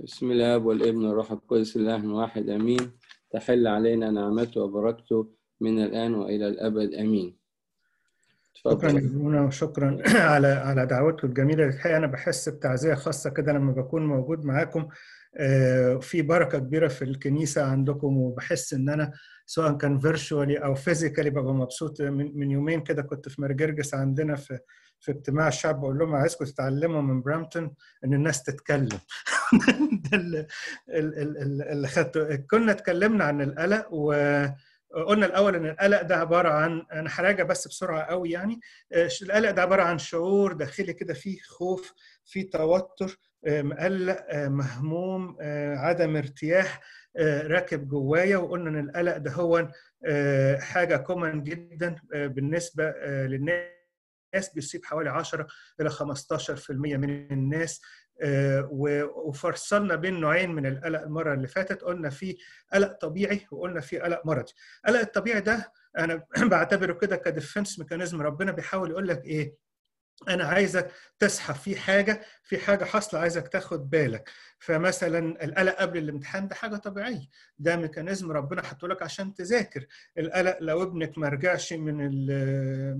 بسم الاب والابن والروح القدس الله واحد امين تحل علينا نعمته وبركته من الان والى الابد امين شكرا لمنى وشكرا على على دعوته الجميله الحقيقه انا بحس بتعزيه خاصه كده لما بكون موجود معاكم آه، في بركه كبيره في الكنيسه عندكم وبحس ان انا سواء كان فيرشوالي او فيزيكالي ببقى مبسوط من, من يومين كده كنت في مرجرجس عندنا في في اجتماع الشعب بقول لهم عايزكم تتعلموا من برامتون ان الناس تتكلم ده اللي خدته كنا اتكلمنا عن القلق و قلنا الاول ان القلق ده عباره عن انا حراجه بس بسرعه قوي يعني آه، القلق ده عباره عن شعور داخلي كده فيه خوف في توتر مقلق مهموم عدم ارتياح راكب جوايا وقلنا ان القلق ده هو حاجه كومن جدا بالنسبه للناس بيصيب حوالي 10 الى 15% من الناس وفرصلنا بين نوعين من القلق المره اللي فاتت قلنا في قلق طبيعي وقلنا في قلق مرضي القلق الطبيعي ده انا بعتبره كده كديفنس ميكانيزم ربنا بيحاول يقول لك ايه انا عايزك تسحب في حاجه في حاجه حاصله عايزك تاخد بالك فمثلا القلق قبل الامتحان ده حاجه طبيعيه ده ميكانيزم ربنا حاطه لك عشان تذاكر القلق لو ابنك ما رجعش من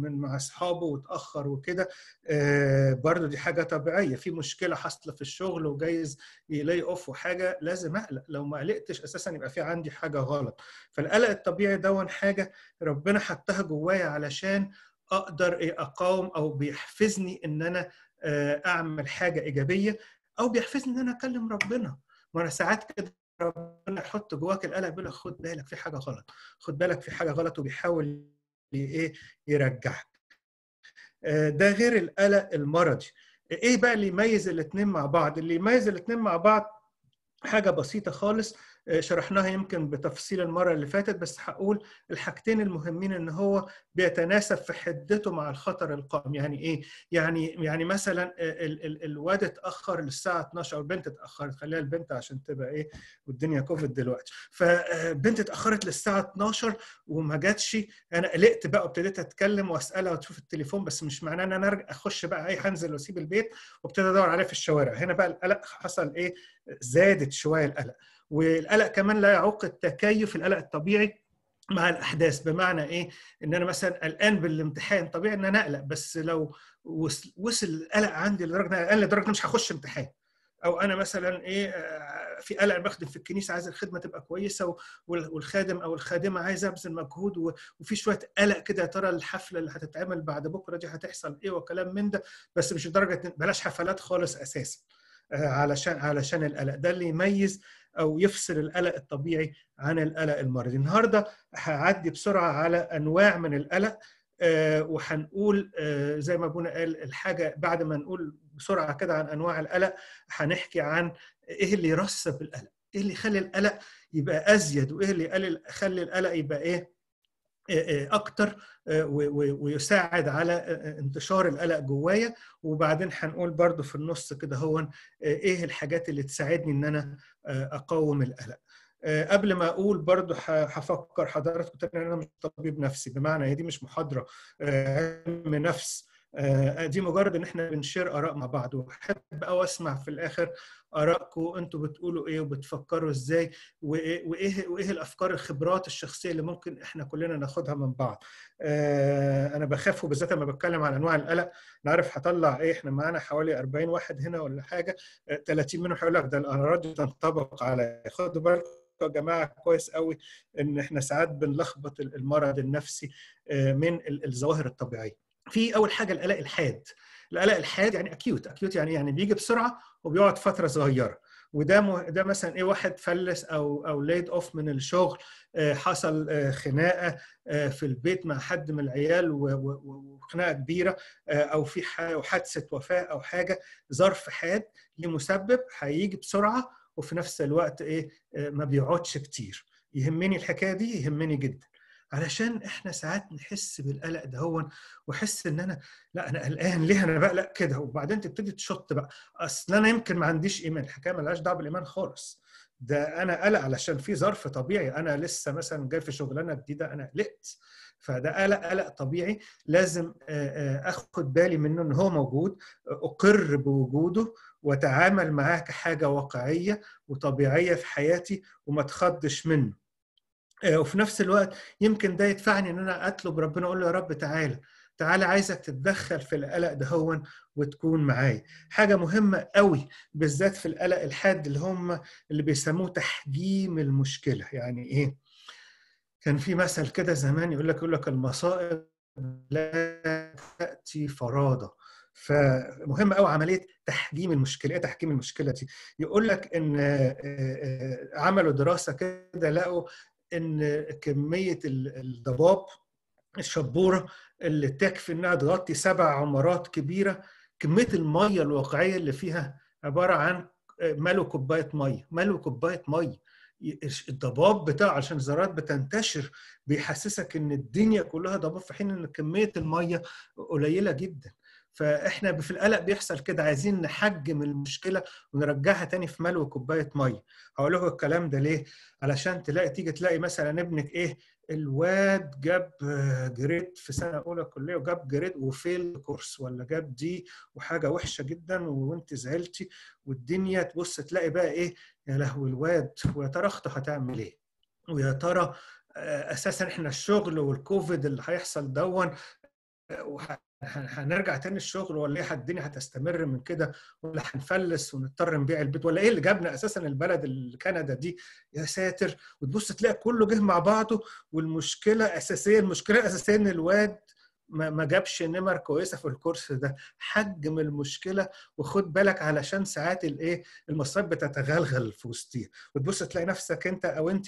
من مع اصحابه واتاخر وكده آه، برضه دي حاجه طبيعيه في مشكله حاصله في الشغل وجايز يلاي اوف وحاجه لازم اقلق لو ما قلقتش اساسا يبقى في عندي حاجه غلط فالقلق الطبيعي دون حاجه ربنا حطها جوايا علشان اقدر إيه، اقاوم او بيحفزني ان انا آه، اعمل حاجه ايجابيه او بيحفزني ان انا اكلم ربنا ما انا ساعات كده ربنا يحط جواك القلق بيقول لك خد بالك في حاجه غلط خد بالك في حاجه غلط وبيحاول ايه يرجعك آه، ده غير القلق المرضي ايه بقى اللي يميز الاثنين مع بعض اللي يميز الاثنين مع بعض حاجه بسيطه خالص آه، شرحناها يمكن بتفصيل المره اللي فاتت بس هقول الحاجتين المهمين ان هو بيتناسب في حدته مع الخطر القائم يعني ايه يعني يعني مثلا آه، ال ال الواد اتاخر للساعه 12 البنت اتاخرت خليها البنت عشان تبقى ايه والدنيا كوفيد دلوقتي فبنت آه، اتاخرت للساعه 12 وما جاتش انا قلقت بقى وابتديت اتكلم واسالها وتشوف التليفون بس مش معناه ان انا اخش بقى اي هنزل واسيب البيت وابتدي ادور عليها في الشوارع هنا بقى القلق حصل ايه زادت شويه القلق والقلق كمان لا يعوق التكيف القلق الطبيعي مع الاحداث بمعنى ايه ان انا مثلا قلقان بالامتحان طبيعي ان انا اقلق بس لو وصل القلق عندي لدرجه انا قلقان لدرجه مش هخش امتحان او انا مثلا ايه آه، في قلق بخدم في الكنيسه عايز الخدمه تبقى كويسه والخادم او الخادمه عايز ابذل مجهود وفي شويه قلق كده يا ترى الحفله اللي هتتعمل بعد بكره دي هتحصل ايه وكلام من ده بس مش لدرجه بلاش حفلات خالص اساسا آه، علشان علشان القلق ده اللي يميز او يفصل القلق الطبيعي عن القلق المرضي النهارده هعدي بسرعه على انواع من القلق آه، وهنقول آه، زي ما ابونا قال الحاجه بعد ما نقول بسرعه كده عن انواع القلق هنحكي عن ايه اللي يرسب القلق ايه اللي يخلي القلق يبقى ازيد وايه اللي يخلي القلق يبقى ايه اكتر آه، ويساعد على آه، آه، انتشار القلق جوايا وبعدين هنقول برضو في النص كده هو ايه الحاجات اللي تساعدني ان انا اقاوم القلق قبل ما اقول برضو هفكر حضراتكم ان انا مش طبيب نفسي بمعنى هي دي مش محاضره علم نفس آه، آه، دي مجرد ان احنا بنشير اراء مع بعض واحب او اسمع في الاخر ارائكم انتوا بتقولوا ايه وبتفكروا ازاي وايه وايه الافكار الخبرات الشخصيه اللي ممكن احنا كلنا ناخدها من بعض آه، انا بخاف وبالذات لما بتكلم عن انواع القلق انا عارف هطلع ايه احنا معانا حوالي 40 واحد هنا ولا حاجه 30 منهم هيقول لك ده الاراضي تنطبق على خدوا بالكم يا جماعه كويس قوي ان احنا ساعات بنلخبط المرض النفسي من الظواهر الطبيعيه في اول حاجه القلق الحاد القلق الحاد يعني اكيوت اكيوت يعني يعني بيجي بسرعه وبيقعد فتره صغيره وده م... ده مثلا ايه واحد فلس او او ليد اوف من الشغل آه حصل آه خناقه آه في البيت مع حد من العيال وخناقه كبيره آه، او في حادثه وفاه او حاجه ظرف حاد لمسبب هيجي بسرعه وفي نفس الوقت ايه آه، ما بيقعدش كتير يهمني الحكايه دي يهمني جدا علشان احنا ساعات نحس بالقلق ده هو واحس ان انا لا انا قلقان ليه انا بقلق كده وبعدين تبتدي تشط بقى اصل انا يمكن ما عنديش ايمان الحكايه ملهاش دعوه بالايمان خالص ده انا قلق علشان في ظرف طبيعي انا لسه مثلا جاي في شغلانه جديده انا قلقت فده قلق قلق طبيعي لازم اخد بالي منه ان هو موجود اقر بوجوده واتعامل معاه كحاجه واقعيه وطبيعيه في حياتي وما اتخضش منه آه، وفي نفس الوقت يمكن ده يدفعني ان انا اطلب ربنا اقول له يا رب تعالى تعالى عايزك تتدخل في القلق دهون وتكون معايا حاجه مهمه قوي بالذات في القلق الحاد اللي هم اللي بيسموه تحجيم المشكله يعني ايه كان في مثل كده زمان يقول لك يقول لك المصائب لا تاتي فراده فمهم قوي عمليه تحجيم المشكله ايه تحجيم المشكله دي يقول لك ان آه، آه، عملوا دراسه كده لقوا ان كميه الضباب الشبوره اللي تكفي انها تغطي سبع عمارات كبيره كميه الميه الواقعيه اللي فيها عباره عن آه، ملو كوبايه ميه ملو كوبايه ميه الضباب بتاع عشان الذرات بتنتشر بيحسسك ان الدنيا كلها ضباب في حين ان كميه الميه قليله جدا فاحنا في القلق بيحصل كده عايزين نحجم المشكله ونرجعها تاني في ملو كوبايه ميه هقول لكم الكلام ده ليه علشان تلاقي تيجي تلاقي مثلا ابنك ايه الواد جاب جريد في سنه اولى كليه وجاب جريد وفيل كورس ولا جاب دي وحاجه وحشه جدا وانت زعلتي والدنيا تبص تلاقي بقى ايه يا لهوي الواد ويا ترى اخته هتعمل ايه ويا ترى آه، اساسا احنا الشغل والكوفيد اللي هيحصل دون وهنرجع تاني الشغل ولا ايه الدنيا هتستمر من كده ولا هنفلس ونضطر نبيع البيت ولا ايه اللي جابنا اساسا البلد الكندا دي يا ساتر وتبص تلاقي كله جه مع بعضه والمشكله اساسيه المشكله الاساسيه ان الواد ما جابش نمر كويسه في الكورس ده حجم المشكله وخد بالك علشان ساعات الايه المصايب بتتغلغل في وسطيها وتبص تلاقي نفسك انت او انت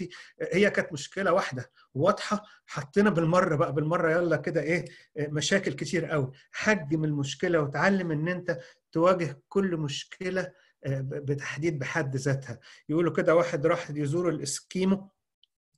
هي كانت مشكله واحده واضحه حطينا بالمره بقى بالمره يلا كده ايه مشاكل كتير قوي حجم المشكله وتعلم ان انت تواجه كل مشكله آه، بتحديد بحد ذاتها يقولوا كده واحد راح يزور الاسكيمو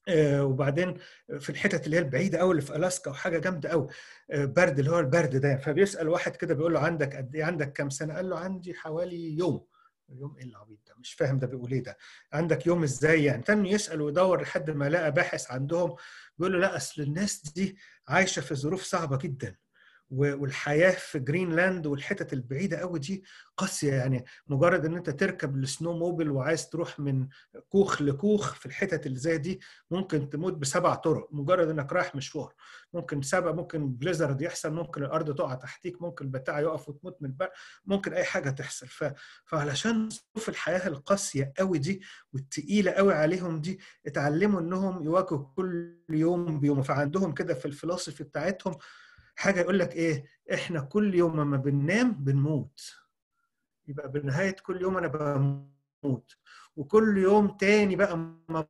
آه، وبعدين في الحتت اللي هي البعيده قوي اللي في الاسكا وحاجه جامده قوي آه، برد اللي هو البرد ده فبيسال واحد كده بيقول له عندك قد ايه عندك كام سنه قال له عندي حوالي يوم يوم ايه العبيط ده مش فاهم ده بيقول ايه ده عندك يوم ازاي يعني تم يسال ويدور لحد ما لقى باحث عندهم بيقول له لا اصل الناس دي عايشه في ظروف صعبه جدا والحياه في جرينلاند والحتت البعيده قوي دي قاسيه يعني مجرد ان انت تركب السنو موبيل وعايز تروح من كوخ لكوخ في الحتت اللي زي دي ممكن تموت بسبع طرق مجرد انك رايح مشوار ممكن سبع ممكن بليزرد يحصل ممكن الارض تقع تحتيك ممكن البتاع يقف وتموت من البر ممكن اي حاجه تحصل ف... فعلشان ظروف الحياه القاسيه قوي دي والتقيله قوي عليهم دي اتعلموا انهم يواجهوا كل يوم بيوم فعندهم كده في الفلسفه بتاعتهم حاجه يقول لك ايه احنا كل يوم ما بننام بنموت يبقى بنهايه كل يوم انا بموت وكل يوم تاني بقى ما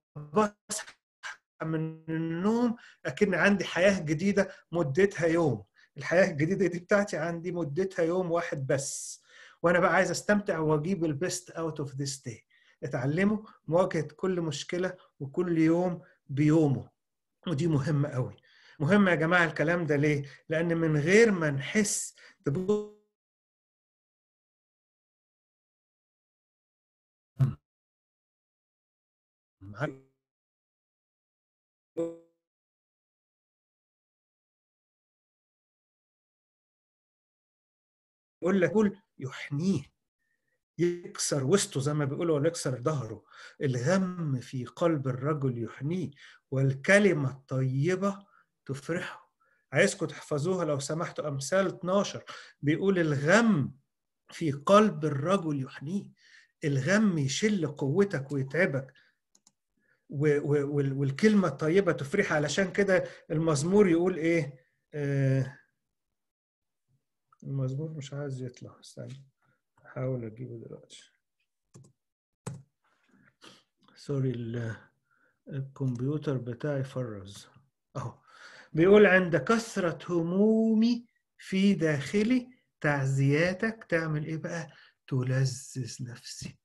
بصحى من النوم اكن عندي حياه جديده مدتها يوم الحياه الجديده دي بتاعتي عندي مدتها يوم واحد بس وانا بقى عايز استمتع واجيب البيست اوت اوف ذيس داي اتعلموا مواجهه كل مشكله وكل يوم بيومه ودي مهمه قوي مهم يا جماعه الكلام ده ليه؟ لان من غير ما نحس يقول لك يقول يحنيه يكسر وسطه زي ما بيقولوا ولا يكسر ظهره الغم في قلب الرجل يحنيه والكلمة الطيبة تفرحوا عايزكم تحفظوها لو سمحتوا أمثال 12 بيقول الغم في قلب الرجل يحنيه الغم يشل قوتك ويتعبك والكلمة الطيبة تفرح علشان كده المزمور يقول إيه آه، المزمور مش عايز يطلع استنى أحاول أجيبه دلوقتي سوري الكمبيوتر بتاعي فرز أهو بيقول عند كثرة همومي في داخلي تعزياتك تعمل إيه بقى؟ تلذذ نفسي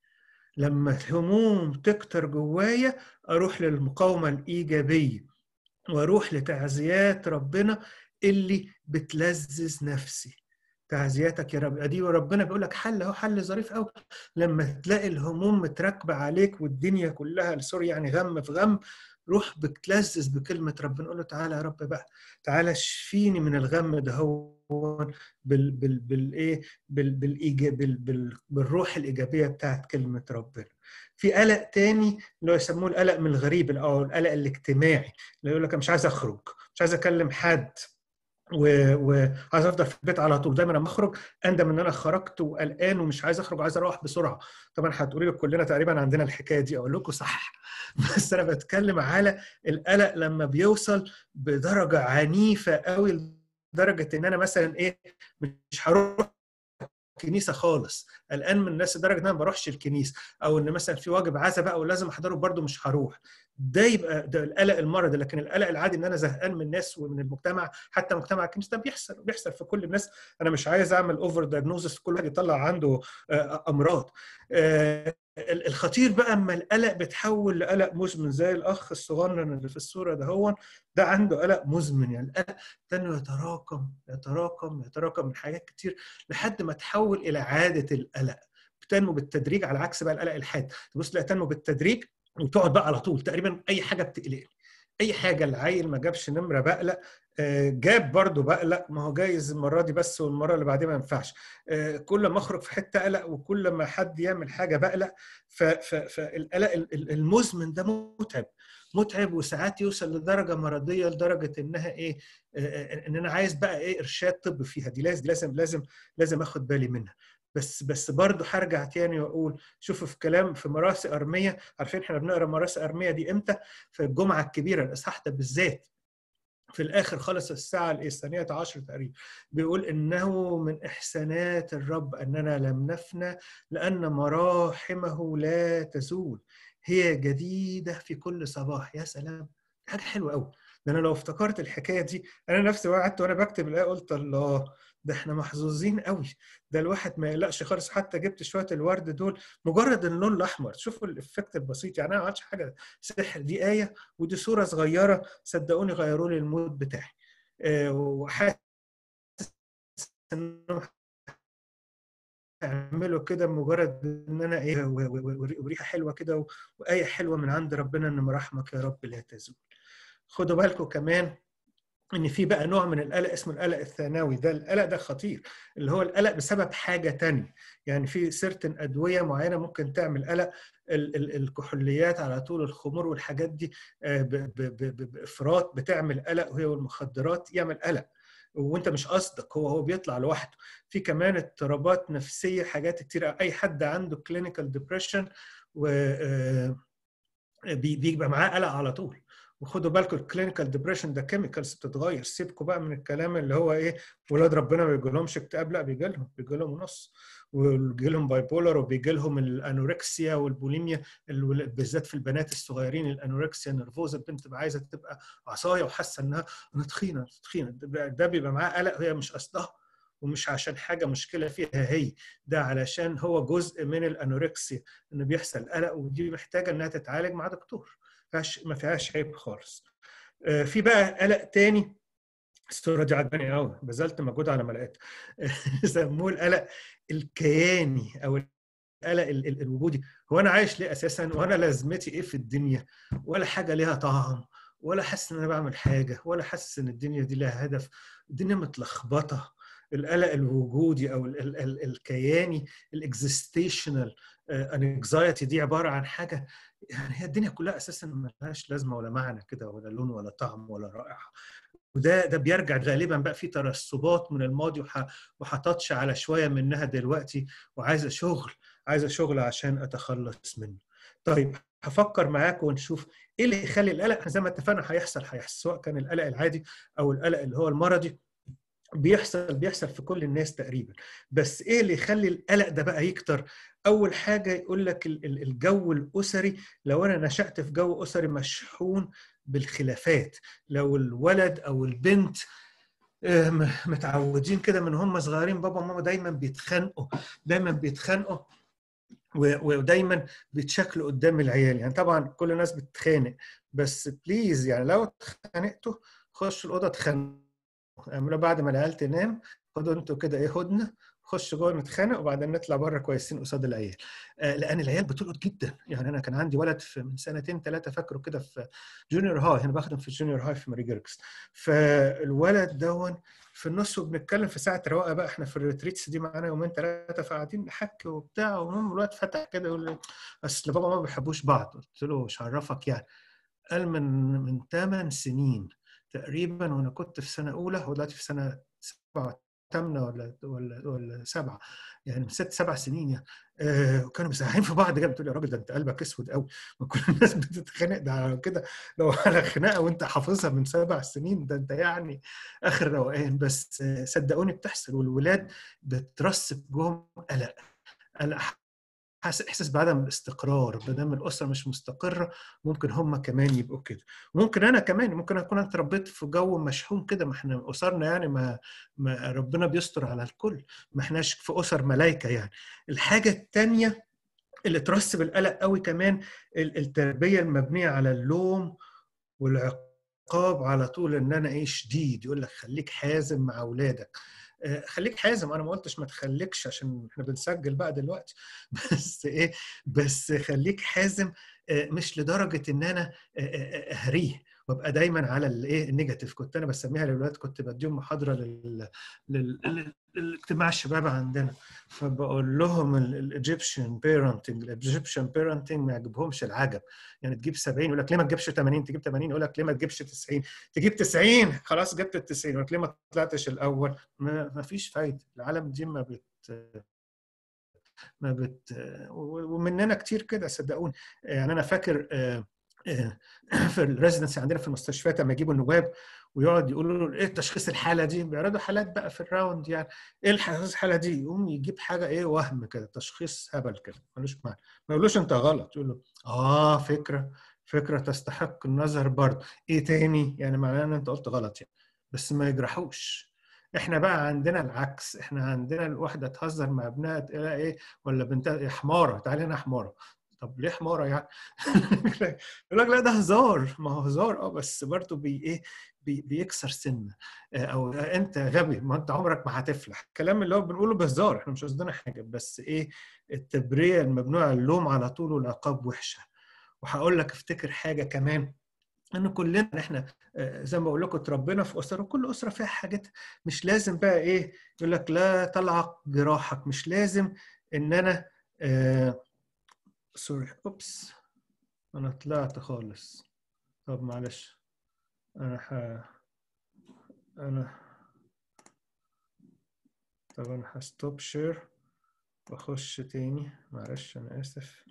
لما الهموم تكتر جوايا أروح للمقاومة الإيجابية وأروح لتعزيات ربنا اللي بتلذذ نفسي تعزياتك يا رب دي وربنا بيقول لك حل اهو حل ظريف قوي لما تلاقي الهموم متراكبه عليك والدنيا كلها سوري يعني غم في غم روح بتلذذ بكلمه ربنا قول له تعالى يا رب بقى تعالى اشفيني من الغم ده هو بال بال بالايه بال إيه، بالإيجاب بال بال بالروح الايجابيه بتاعت كلمه ربنا في قلق تاني اللي هو يسموه القلق من الغريب او القلق الاجتماعي اللي يقول لك مش عايز اخرج مش عايز اكلم حد وعايز افضل في البيت على طول دايما لما اخرج اندم ان انا خرجت وقلقان ومش عايز اخرج وعايز اروح بسرعه طبعا هتقولي لي كلنا تقريبا عندنا الحكايه دي اقول لكم صح بس انا بتكلم على القلق لما بيوصل بدرجه عنيفه قوي لدرجه ان انا مثلا ايه مش هروح الكنيسه خالص قلقان من الناس لدرجه ان انا ما بروحش الكنيسه او ان مثلا في واجب عزاء بقى ولازم احضره برده مش هروح ده يبقى ده القلق المرضي لكن القلق العادي ان انا زهقان من الناس ومن المجتمع حتى مجتمع الكنيسه ده بيحصل بيحصل في كل الناس انا مش عايز اعمل اوفر دايجنوزس كل واحد يطلع عنده آه، امراض آه، الخطير بقى اما القلق بيتحول لقلق مزمن زي الاخ الصغنن اللي في الصوره ده هو ده عنده قلق مزمن يعني القلق ده انه يتراكم يتراكم يتراكم من حاجات كتير لحد ما تحول الى عاده القلق تنمو بالتدريج على عكس بقى القلق الحاد تبص لا تنمو بالتدريج وتقعد بقى على طول تقريبا اي حاجه بتقلقني اي حاجه العيل ما جابش نمره بقلق آه، جاب برضه بقلق ما هو جايز المره دي بس والمره اللي بعدها ما ينفعش آه، كل ما اخرج في حته قلق وكل ما حد يعمل حاجه بقلق فالقلق المزمن ده متعب متعب وساعات يوصل لدرجه مرضيه لدرجه انها ايه آه، ان انا عايز بقى ايه ارشاد طبي فيها دي لازم لازم لازم لازم اخد بالي منها بس بس برضه هرجع تاني واقول شوفوا في كلام في مراسي ارميه عارفين احنا بنقرا مراسي ارميه دي امتى؟ في الجمعه الكبيره الاصحاح ده بالذات في الاخر خالص الساعه الثانيه عشر تقريبا بيقول انه من احسانات الرب اننا لم نفنى لان مراحمه لا تزول هي جديده في كل صباح يا سلام حاجه حلوه قوي ده انا لو افتكرت الحكايه دي انا نفسي وقعدت وانا بكتب الايه قلت الله ده احنا محظوظين قوي ده الواحد ما يقلقش خالص حتى جبت شويه الورد دول مجرد اللون الاحمر شوفوا الافكت البسيط يعني انا ما عملتش حاجه سحر دي ايه ودي صوره صغيره صدقوني غيروا لي المود بتاعي اه وحاسس انهم اعمله كده مجرد ان انا ايه وريحه حلوه كده وايه حلوه من عند ربنا ان مراحمك يا رب لا تزول خدوا بالكم كمان ان في بقى نوع من القلق اسمه القلق الثانوي ده القلق ده خطير اللي هو القلق بسبب حاجه تانية يعني في سيرتن ادويه معينه ممكن تعمل قلق ال- ال- الكحوليات على طول الخمور والحاجات دي آه، بافراط بتعمل قلق وهي والمخدرات يعمل قلق وانت مش قصدك هو هو بيطلع لوحده في كمان اضطرابات نفسيه حاجات كتير اي حد عنده كلينيكال ديبريشن و آه، بيبقى معاه قلق على طول وخدوا بالكم الكلينيكال ديبريشن ده كيميكالز بتتغير سيبكم بقى من الكلام اللي هو ايه ولاد ربنا ما بيجيلهمش اكتئاب لا بيجيلهم بيجيلهم نص وبيجيلهم باي بولر وبيجيلهم الانوركسيا والبوليميا بالذات في البنات الصغيرين الانوركسيا نرفوزه البنت تبقى عايزه تبقى عصايه وحاسه انها انا تخينه تخينه ده بيبقى معاه قلق هي مش قصدها ومش عشان حاجه مشكله فيها هي ده علشان هو جزء من الانوركسيا انه بيحصل قلق ودي محتاجه انها تتعالج مع دكتور فيهاش ما فيهاش عيب خالص آه، في بقى قلق تاني الصوره دي عجباني قوي بذلت مجهود على ما لقيتها سموه القلق الكياني او القلق الوجودي هو انا عايش ليه اساسا وانا لازمتي ايه في الدنيا ولا حاجه ليها طعم ولا حاسس ان انا بعمل حاجه ولا حاسس ان الدنيا دي لها هدف الدنيا متلخبطه القلق الوجودي او ال ال ال الكياني الاكزيستيشنال انكزايتي آه، دي عباره عن حاجه يعني هي الدنيا كلها اساسا ملهاش لازمه ولا معنى كده ولا لون ولا طعم ولا رائحه وده ده بيرجع غالبا بقى في ترسبات من الماضي وحططش على شويه منها دلوقتي وعايزه شغل عايزه شغل عشان اتخلص منه. طيب هفكر معاك ونشوف ايه اللي يخلي القلق زي ما اتفقنا هيحصل هيحصل سواء كان القلق العادي او القلق اللي هو المرضي بيحصل بيحصل في كل الناس تقريبا بس ايه اللي يخلي القلق ده بقى يكتر اول حاجه يقول لك الجو الاسري لو انا نشات في جو اسري مشحون بالخلافات لو الولد او البنت آه، متعودين كده من هم صغيرين بابا وماما دايما بيتخانقوا دايما بيتخانقوا ودايما بيتشكلوا قدام العيال يعني طبعا كل الناس بتتخانق بس بليز يعني لو اتخانقتوا خشوا الاوضه اتخانقوا اعملوا بعد ما العيال تنام خدوا انتوا كده ايه هدنه خش جوه نتخانق وبعدين نطلع بره كويسين قصاد العيال آه، لان العيال بتلقط جدا يعني انا كان عندي ولد في من سنتين ثلاثه فاكره كده في جونيور هاي انا بخدم في جونيور هاي في ماري جيركس فالولد دون في النص وبنتكلم في ساعه رواقه بقى احنا في الريتريتس دي معانا يومين ثلاثه فقاعدين نحكي وبتاع ومهم الولد فتح كده يقول لي اصل بابا ما بيحبوش بعض قلت له مش عرفك يعني قال من من ثمان سنين تقريبا وانا كنت في سنه اولى ودلوقتي في سنه سبعه ثامنه ولا ولا ولا سبعه يعني من ست سبع سنين يعني آه وكانوا مسيحين في بعض كده بتقول يا راجل ده انت قلبك اسود قوي ما كل الناس بتتخانق ده كده لو على خناقه وانت حافظها من سبع سنين ده انت يعني اخر روقان بس آه صدقوني بتحصل والولاد بترسب جوهم قلق قلق حاسس احساس بعدم الاستقرار ما دام الاسره مش مستقره ممكن هم كمان يبقوا كده ممكن انا كمان ممكن اكون اتربيت في جو مشحون كده ما احنا اسرنا يعني ما, ما ربنا بيستر على الكل ما احناش في اسر ملائكه يعني الحاجه الثانيه اللي ترس بالقلق قوي كمان التربيه المبنيه على اللوم والعقاب على طول ان انا ايه شديد يقول لك خليك حازم مع اولادك آه، خليك حازم انا ما قلتش ما تخليكش عشان احنا بنسجل بقى دلوقتي بس ايه بس خليك حازم آه، مش لدرجه ان انا آه، اهريه وابقى دايما على الايه النيجاتيف كنت انا بسميها للولاد كنت بديهم محاضره لل... لل... الاجتماع الشباب عندنا فبقول لهم الايجيبشن بيرنتنج الايجيبشن بيرنتنج ما يعجبهمش العجب يعني تجيب 70 يقول لك ليه ما تجيبش 80 تجيب 80 يقول لك ليه ما تجيبش 90 تجيب 90 خلاص جبت ال 90 يقول لك ليه ما طلعتش الاول ما فيش فايده العالم دي ما بت ما بت ومننا كتير كده صدقوني يعني انا فاكر آه، آه، في الريزدنس عندنا في المستشفيات لما يجيبوا النواب ويقعد يقول له ايه تشخيص الحاله دي بيعرضوا حالات بقى في الراوند يعني ايه تشخيص الحاله دي يقوم يجيب حاجه ايه وهم كده تشخيص هبل كده ملوش معنى ما يقولوش انت غلط يقول له اه فكره فكره تستحق النظر برضه ايه تاني يعني معناه ان انت قلت غلط يعني بس ما يجرحوش احنا بقى عندنا العكس احنا عندنا الواحده تهزر مع ابنها تقولها ايه ولا بنتها إيه؟ حماره تعالى هنا حماره طب ليه حماره يعني؟ يقول لك لا ده هزار ما هو هزار اه بس برضه بي ايه بيكسر سن آه، او آه، انت غبي ما انت عمرك ما هتفلح الكلام اللي هو بنقوله بهزار احنا مش قصدنا حاجه بس ايه التبرئه المبنوعه اللوم على طول والعقاب وحشه وهقول لك افتكر حاجه كمان ان كلنا احنا آه، زي ما بقول لكم اتربينا في اسره وكل اسره فيها حاجات مش لازم بقى ايه يقول لك لا تلعق جراحك مش لازم ان انا سوري اوبس انا طلعت خالص طب معلش انا ح... انا طب انا هستوب شير واخش تاني معلش انا اسف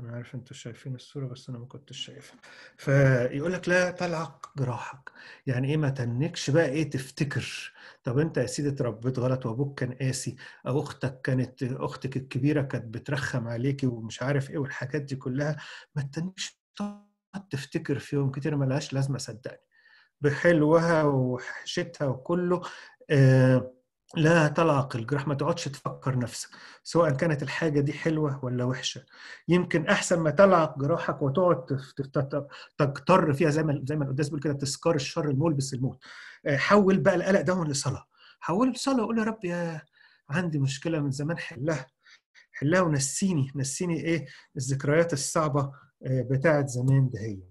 انا عارف انتوا شايفين الصوره بس انا ما كنتش شايفها فيقول لك لا تلعق جراحك يعني ايه ما تنكش بقى ايه تفتكر طب انت يا سيدي اتربيت غلط وابوك كان قاسي او اختك كانت اختك الكبيره كانت بترخم عليكي ومش عارف ايه والحاجات دي كلها ما تنكش تفتكر فيهم كتير ملهاش لازمه صدقني بحلوها وحشتها وكله آه، لا تلعق الجراح ما تقعدش تفكر نفسك سواء كانت الحاجة دي حلوة ولا وحشة يمكن أحسن ما تلعق جراحك وتقعد تجتر فيها زي ما زي ما القداس بيقول كده تذكار الشر الملبس الموت آه، حول بقى القلق ده لصلاة حول لصلاة وقول يا رب يا عندي مشكلة من زمان حلها حلها ونسيني نسيني إيه الذكريات الصعبة آه، بتاعت زمان دهية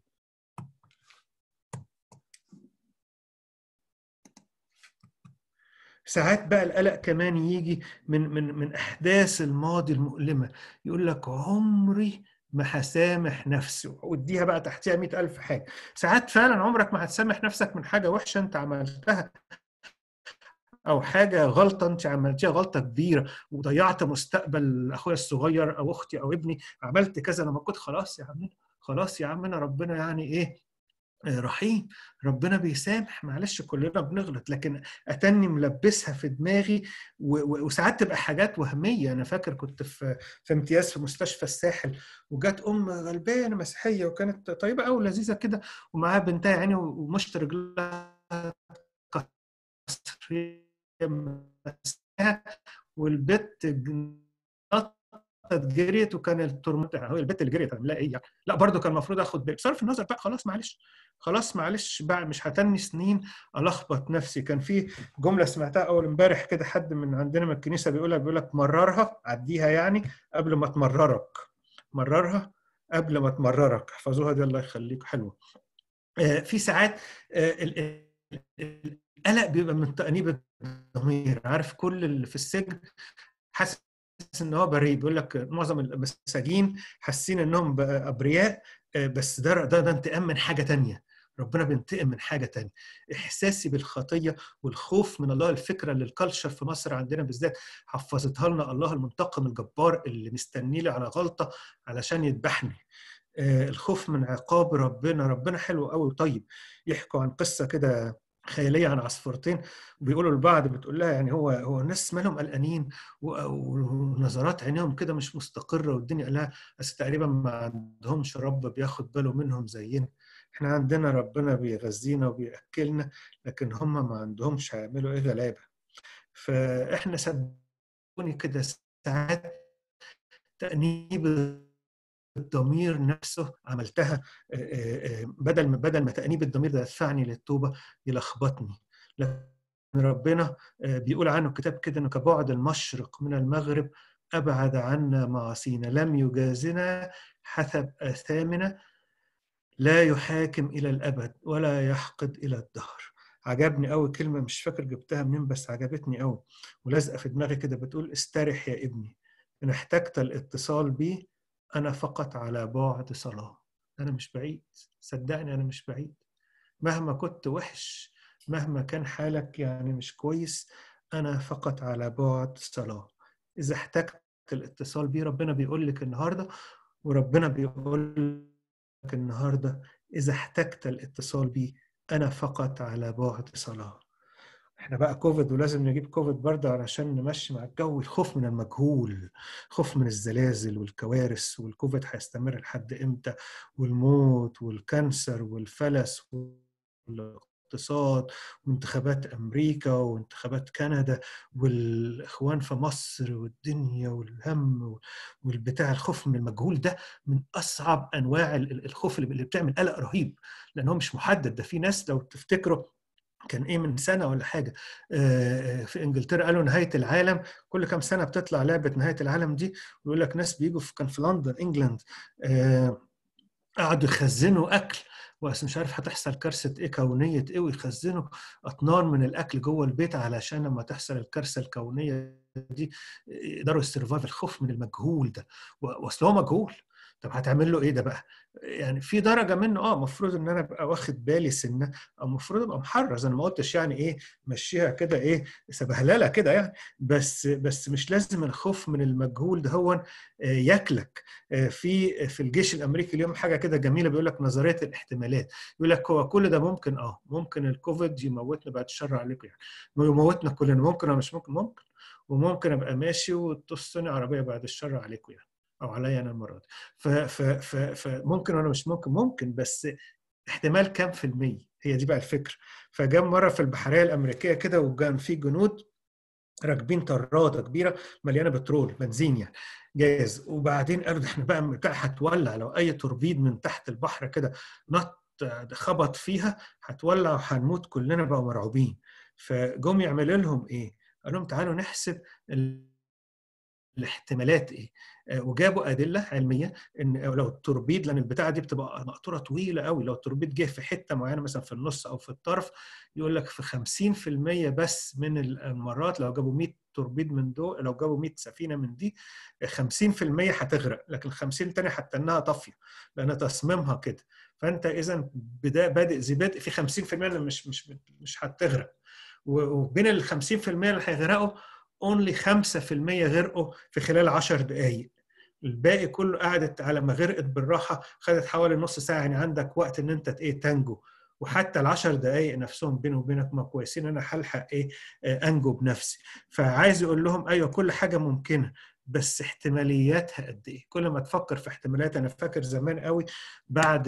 ساعات بقى القلق كمان يجي من من من احداث الماضي المؤلمه يقول لك عمري ما هسامح نفسي واديها بقى تحتها مئة ألف حاجة ساعات فعلا عمرك ما هتسامح نفسك من حاجة وحشة أنت عملتها او حاجه غلطه انت عملتيها غلطه كبيره وضيعت مستقبل اخويا الصغير او اختي او ابني عملت كذا لما كنت خلاص يا عم خلاص يا عم انا ربنا يعني ايه آه، رحيم ربنا بيسامح معلش كلنا بنغلط لكن اتني ملبسها في دماغي وساعات تبقى حاجات وهميه انا فاكر كنت في في امتياز في مستشفى الساحل وجت ام غلبانه مسيحيه وكانت طيبه قوي لذيذه كده ومعاها بنتها يعني ومشط رجلها مساها والبت جريت وكان الترمون هو البت اللي جريت لا ايه يعني لا برضه كان المفروض اخد بالي بصرف النظر بقى خلاص معلش خلاص معلش بقى مش هتني سنين الخبط نفسي كان في جمله سمعتها اول امبارح كده حد من عندنا من الكنيسه بيقولها بيقول لك مررها عديها يعني قبل ما تمررك مررها قبل ما تمررك احفظوها دي الله يخليك حلوه آه، في ساعات آه، القلق بيبقى من تانيب الضمير عارف كل اللي في السجن حاسس ان هو بريء بيقول لك معظم المساجين حاسين انهم ابرياء آه، بس ده ده, ده انتقام من حاجه تانية ربنا بينتقم من حاجه تانية احساسي بالخطيه والخوف من الله الفكره اللي الكالتشر في مصر عندنا بالذات حفظتها لنا الله المنتقم الجبار اللي مستني لي على غلطه علشان يذبحني آه، الخوف من عقاب ربنا ربنا حلو قوي وطيب يحكوا عن قصه كده خياليه عن عصفورتين بيقولوا لبعض بتقول لها يعني هو هو الناس مالهم قلقانين ونظرات عينيهم كده مش مستقره والدنيا قالها بس تقريبا ما عندهمش رب بياخد باله منهم زينا احنا عندنا ربنا بيغذينا وبياكلنا لكن هم ما عندهمش هيعملوا ايه غلابه فاحنا صدقوني كده ساعات تانيب الضمير نفسه عملتها آه، آه، آه، بدل ما بدل ما تأنيب الضمير ده يدفعني للتوبة يلخبطني لكن ربنا بيقول عنه الكتاب كده انه كبعد المشرق من المغرب ابعد عنا معاصينا لم يجازنا حسب اثامنا لا يحاكم الى الابد ولا يحقد الى الدهر عجبني قوي كلمه مش فاكر جبتها منين بس عجبتني قوي ولازقه في دماغي كده بتقول استرح يا ابني ان احتجت الاتصال بيه أنا فقط على بعد صلاة أنا مش بعيد صدقني أنا مش بعيد مهما كنت وحش مهما كان حالك يعني مش كويس أنا فقط على بعد صلاة إذا احتجت الاتصال بيه ربنا بيقول لك النهاردة وربنا بيقول لك النهاردة إذا احتجت الاتصال بيه أنا فقط على بعد صلاة احنا بقى كوفيد ولازم نجيب كوفيد برضه علشان نمشي مع الجو الخوف من المجهول خوف من الزلازل والكوارث والكوفيد هيستمر لحد امتى والموت والكانسر والفلس والاقتصاد وانتخابات امريكا وانتخابات كندا والاخوان في مصر والدنيا والهم والبتاع الخوف من المجهول ده من اصعب انواع الخوف اللي بتعمل قلق رهيب لان هو مش محدد ده في ناس لو تفتكروا كان ايه من سنه ولا حاجه آه، في انجلترا قالوا نهايه العالم كل كام سنه بتطلع لعبه نهايه العالم دي ويقول لك ناس بيجوا في كان في لندن انجلاند آه، قعدوا يخزنوا اكل واصل مش عارف هتحصل كارثه ايه كونيه ايه ويخزنوا اطنان من الاكل جوه البيت علشان لما تحصل الكارثه الكونيه دي آه، يقدروا يسرفايف الخوف من المجهول ده واصل هو مجهول طب هتعمل له ايه ده بقى؟ يعني في درجه منه اه المفروض ان انا ابقى واخد بالي سنه او المفروض ابقى محرز انا ما قلتش يعني ايه مشيها كده ايه سبهلله كده يعني بس بس مش لازم الخوف من المجهول ده هو آه، ياكلك آه، في في الجيش الامريكي اليوم حاجه كده جميله بيقول لك نظريه الاحتمالات يقول لك هو كل ده ممكن اه ممكن الكوفيد يموتنا بعد الشر عليكم يعني يموتنا كلنا ممكن ولا مش ممكن ممكن وممكن ابقى ماشي وتصني عربيه بعد الشر عليكم يعني او علي انا المره دي فممكن ولا مش ممكن ممكن بس احتمال كام في المية هي دي بقى الفكرة فجاء مرة في البحرية الأمريكية كده وكان في جنود راكبين طرادة كبيرة مليانة بترول بنزين يعني جاهز وبعدين قالوا احنا بقى أمريكا هتولع لو أي توربيد من تحت البحر كده نط خبط فيها هتولع وهنموت كلنا بقى مرعوبين فجم يعملوا لهم ايه؟ قال لهم تعالوا نحسب الاحتمالات ايه آه، وجابوا ادله علميه ان لو التوربيد لان البتاعه دي بتبقى مقطوره طويله قوي لو التوربيد جه في حته معينه مثلا في النص او في الطرف يقول لك في 50% بس من المرات لو جابوا 100 توربيد من دول لو جابوا 100 سفينه من دي 50% هتغرق لكن 50 تاني حتى انها طافيه لان تصميمها كده فانت اذا بادئ ذي بدء في 50% مش مش مش هتغرق وبين ال 50% اللي هيغرقوا اونلي 5% غرقوا في خلال 10 دقائق الباقي كله قعدت على ما غرقت بالراحه خدت حوالي نص ساعه يعني عندك وقت ان انت ايه تنجو وحتى ال ال10 دقايق نفسهم بيني وبينك ما كويسين انا هلحق ايه آه، انجو بنفسي فعايز يقول لهم ايوه كل حاجه ممكنه بس احتمالياتها قد ايه كل ما تفكر في احتمالات انا فاكر زمان قوي بعد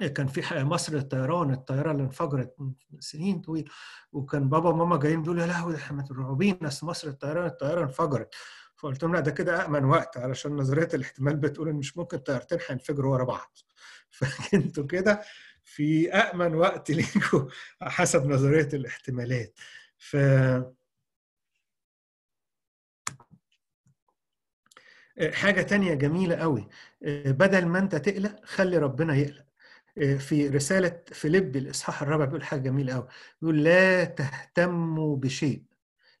كان في مصر الطيران الطياره اللي انفجرت من سنين طويل وكان بابا وماما جايين بيقولوا يا لهوي احنا مرعوبين بس مصر الطيران الطياره انفجرت فقلت لهم لا ده كده امن وقت علشان نظريه الاحتمال بتقول ان مش ممكن طيارتين هينفجروا ورا بعض فانتوا كده في امن وقت ليكوا حسب نظريه الاحتمالات ف حاجة تانية جميلة قوي بدل ما انت تقلق خلي ربنا يقلق آه، في رسالة فيليب الإصحاح الرابع بيقول حاجة جميلة قوي بيقول لا تهتموا بشيء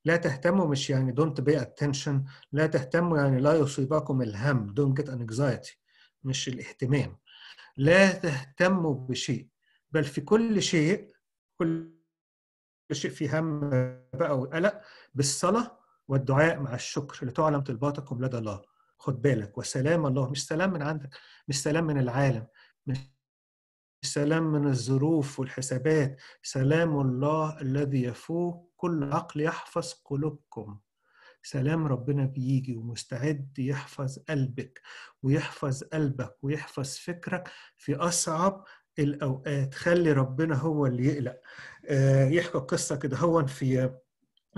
لا تهتموا مش يعني don't pay attention لا تهتموا يعني لا يصيبكم الهم don't get انكزايتي anxiety مش الاهتمام لا تهتموا بشيء بل في كل شيء كل شيء فيه هم بقى وقلق بالصلاة والدعاء مع الشكر لتعلم طلباتكم لدى الله خد بالك وسلام الله مش سلام من عندك مش سلام من العالم مش سلام من الظروف والحسابات سلام الله الذي يفوق كل عقل يحفظ قلوبكم سلام ربنا بيجي ومستعد يحفظ قلبك ويحفظ قلبك ويحفظ فكرك في أصعب الأوقات خلي ربنا هو اللي يقلق آه، يحكي قصة كده هو في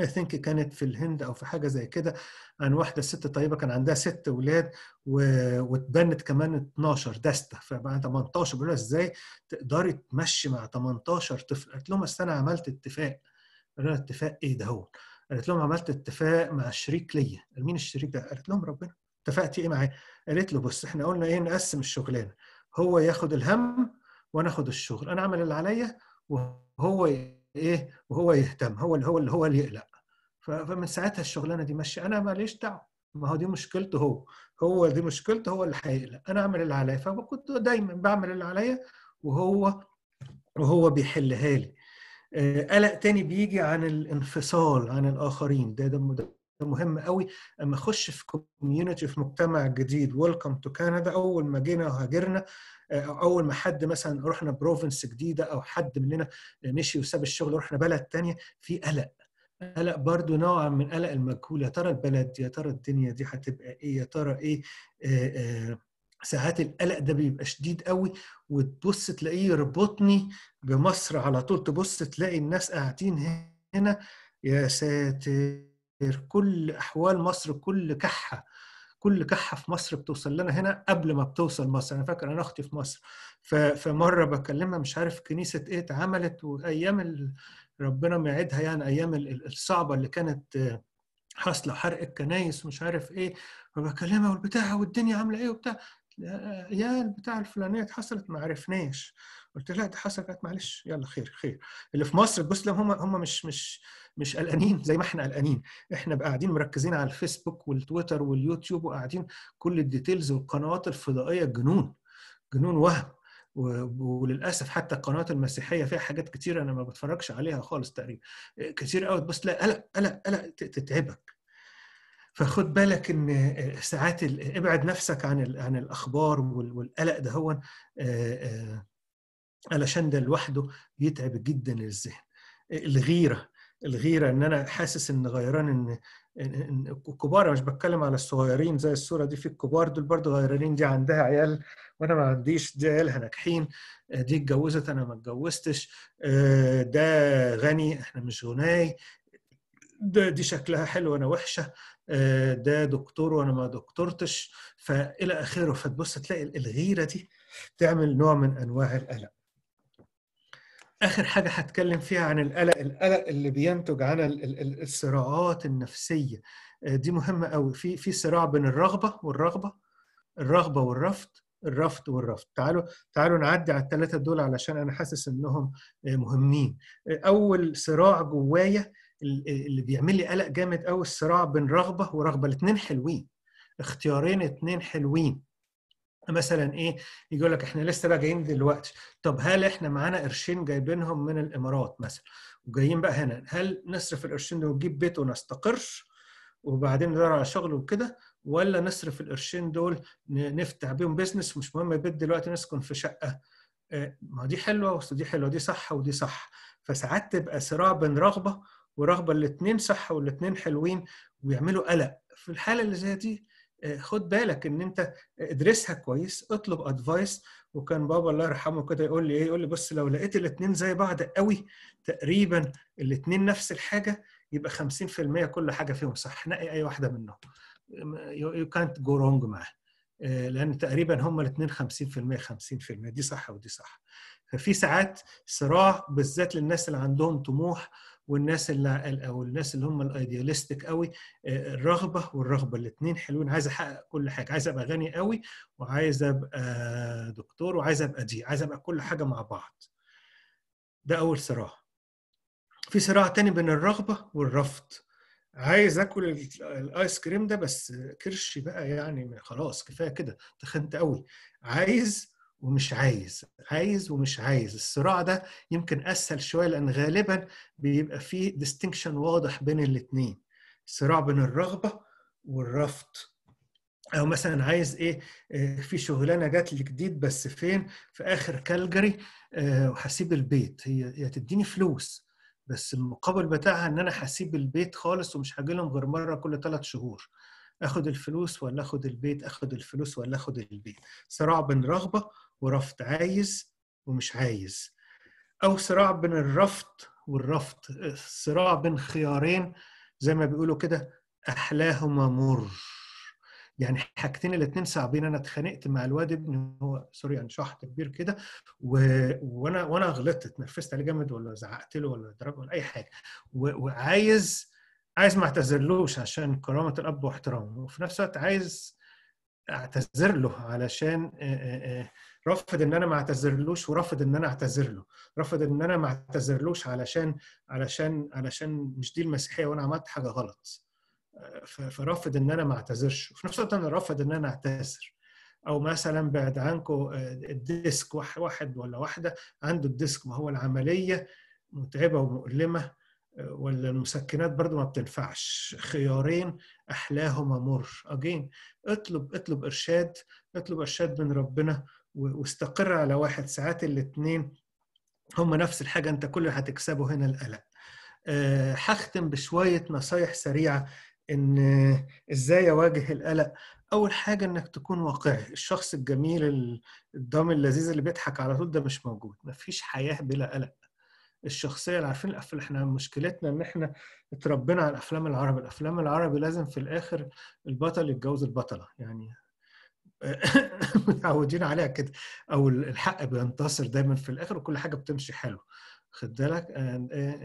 اي ثينك كانت في الهند او في حاجه زي كده عن واحده ست طيبه كان عندها ست اولاد و... واتبنت كمان 12 دسته فبقى 18 بيقولوا ازاي تقدري تمشي مع 18 طفل قالت لهم اصل انا عملت اتفاق قالوا لها اتفاق ايه ده هو قالت لهم عملت اتفاق مع شريك ليا قال مين الشريك ده قالت لهم ربنا اتفقتي ايه معاه قالت له بص احنا قلنا ايه نقسم الشغلانه هو ياخد الهم وانا اخد الشغل انا اعمل اللي عليا وهو ايه وهو يهتم هو اللي هو اللي هو اللي يقلق فمن ساعتها الشغلانه دي ماشيه انا ماليش دعوه ما هو دي مشكلته هو هو دي مشكلته هو اللي هيقلق انا اعمل اللي عليا فكنت دايما بعمل اللي عليا وهو وهو بيحلها لي آه، قلق تاني بيجي عن الانفصال عن الاخرين ده ده مهم قوي اما اخش في كوميونتي في مجتمع جديد ويلكم تو كندا اول ما جينا وهاجرنا او آه، اول ما حد مثلا رحنا بروفنس جديده او حد مننا مشي وساب الشغل ورحنا بلد تانية في قلق قلق برضو نوعا من قلق المجهول يا ترى البلد يا ترى الدنيا دي هتبقى ايه يا ترى ايه آآ آه، آآ آه، ساعات القلق ده بيبقى شديد قوي وتبص تلاقيه يربطني بمصر على طول تبص تلاقي الناس قاعدين هنا يا ساتر كل احوال مصر كل كحه كل كحه في مصر بتوصل لنا هنا قبل ما بتوصل مصر انا فاكر انا اختي في مصر فمره بكلمها مش عارف كنيسه ايه اتعملت وايام ربنا ما يعيدها يعني ايام الصعبه اللي كانت حاصله حرق الكنايس ومش عارف ايه فبكلمها والبتاع والدنيا عامله ايه وبتاع يا البتاع الفلانيه حصلت ما عرفناش قلت لها دي حصلت معلش يلا خير خير اللي في مصر بص هم هم مش مش مش قلقانين زي ما احنا قلقانين احنا بقى قاعدين مركزين على الفيسبوك والتويتر واليوتيوب وقاعدين كل الديتيلز والقنوات الفضائيه جنون جنون وهم وللاسف حتى القنوات المسيحيه فيها حاجات كتير انا ما بتفرجش عليها خالص تقريبا كتير قوي بس تلاقي قلق قلق قلق تتعبك فخد بالك ان ساعات ابعد نفسك عن عن الاخبار والقلق ده هو علشان ده لوحده بيتعب جدا الذهن الغيره الغيره ان انا حاسس ان غيران ان الكبار مش بتكلم على الصغيرين زي الصوره دي في الكبار دول برضه غيرانين دي عندها عيال وانا ما عنديش دي عيالها ناجحين دي اتجوزت انا ما اتجوزتش آه، ده غني احنا مش غناي ده دي شكلها حلو وانا وحشه آه، ده دكتور وانا ما دكتورتش فالى اخره فتبص تلاقي الغيره دي تعمل نوع من انواع القلق اخر حاجه هتكلم فيها عن القلق القلق اللي بينتج عن الصراعات النفسيه آه، دي مهمه قوي في في صراع بين الرغبه والرغبه الرغبه والرفض الرفض والرفض تعالوا تعالوا نعدي على الثلاثه دول علشان انا حاسس انهم آه، مهمين آه، اول صراع جوايا اللي بيعمل لي قلق جامد قوي الصراع بين رغبه ورغبه الاثنين حلوين اختيارين اتنين حلوين مثلا ايه يقول لك احنا لسه بقى جايين دلوقتي طب هل احنا معانا قرشين جايبينهم من الامارات مثلا وجايين بقى هنا هل نصرف القرشين دول ونجيب بيت ونستقر وبعدين ندور على شغل وكده ولا نصرف القرشين دول نفتح بيهم بيزنس مش مهم البيت دلوقتي نسكن في شقه آه، ما دي حلوه ودي حلوه دي صح ودي صح فساعات تبقى صراع بين رغبه ورغبه الاثنين صح والاثنين حلوين ويعملوا قلق في الحاله اللي زي دي آه، خد بالك ان انت ادرسها كويس اطلب ادفايس وكان بابا الله يرحمه كده يقول لي ايه يقول لي بص لو لقيت الاثنين زي بعض قوي تقريبا الاثنين نفس الحاجه يبقى 50% كل حاجه فيهم صح نقي اي واحده منهم يو كانت جو رونج معاه آه، لان تقريبا هم الاثنين 50% 50% دي صح ودي صح ففي ساعات صراع بالذات للناس اللي عندهم طموح والناس اللي او الناس اللي هم الايدياليستيك قوي آه، الرغبه والرغبه الاثنين حلوين عايز احقق كل حاجه عايز ابقى غني قوي وعايز ابقى دكتور وعايز ابقى دي عايز ابقى كل حاجه مع بعض ده اول صراع في صراع تاني بين الرغبه والرفض عايز اكل الايس كريم ده بس كرشي بقى يعني خلاص كفايه كده تخنت قوي عايز ومش عايز عايز ومش عايز الصراع ده يمكن اسهل شويه لان غالبا بيبقى فيه ديستنكشن واضح بين الاثنين صراع بين الرغبه والرفض او مثلا عايز ايه آه، في شغلانه جات لي جديد بس فين في اخر كالجري آه، وهسيب البيت هي هتديني تديني فلوس بس المقابل بتاعها ان انا هسيب البيت خالص ومش هاجي لهم غير مره كل ثلاث شهور اخد الفلوس ولا اخد البيت اخد الفلوس ولا اخد البيت صراع بين رغبه ورفض عايز ومش عايز او صراع بين الرفض والرفض صراع بين خيارين زي ما بيقولوا كده احلاهما مر يعني حاجتين الاتنين صعبين انا اتخانقت مع الواد ابني هو سوري يعني عن شحط كبير كده و... وانا وانا غلطت اتنرفزت عليه جامد ولا زعقت له ولا ضربته ولا اي حاجه و... وعايز عايز ما اعتذرلوش عشان كرامه الاب واحترامه وفي نفس الوقت عايز اعتذر له علشان آآ آآ رفض ان انا ما اعتذرلوش ورفض ان انا اعتذر له رفض ان انا ما اعتذرلوش علشان علشان علشان مش دي المسيحيه وانا عملت حاجه غلط فرفض ان انا ما اعتذرش وفي نفس الوقت انا رافض ان انا اعتذر او مثلا بعد عنكم آه، الديسك واحد ولا واحده عنده الديسك ما هو العمليه متعبه ومؤلمه آه، ولا المسكنات برضو ما بتنفعش خيارين احلاهما مر اجين اطلب اطلب ارشاد اطلب ارشاد من ربنا واستقر على واحد ساعات الاثنين هم نفس الحاجه انت كل اللي هتكسبه هنا القلق آه، هختم بشويه نصايح سريعه ان ازاي اواجه القلق اول حاجه انك تكون واقعي الشخص الجميل الدم اللذيذ اللي بيضحك على طول ده مش موجود مفيش حياه بلا قلق الشخصيه اللي عارفين الافلام احنا مشكلتنا ان احنا اتربينا على الافلام العربي الافلام العربي لازم في الاخر البطل يتجوز البطله يعني متعودين عليها كده او الحق بينتصر دايما في الاخر وكل حاجه بتمشي حلو خد بالك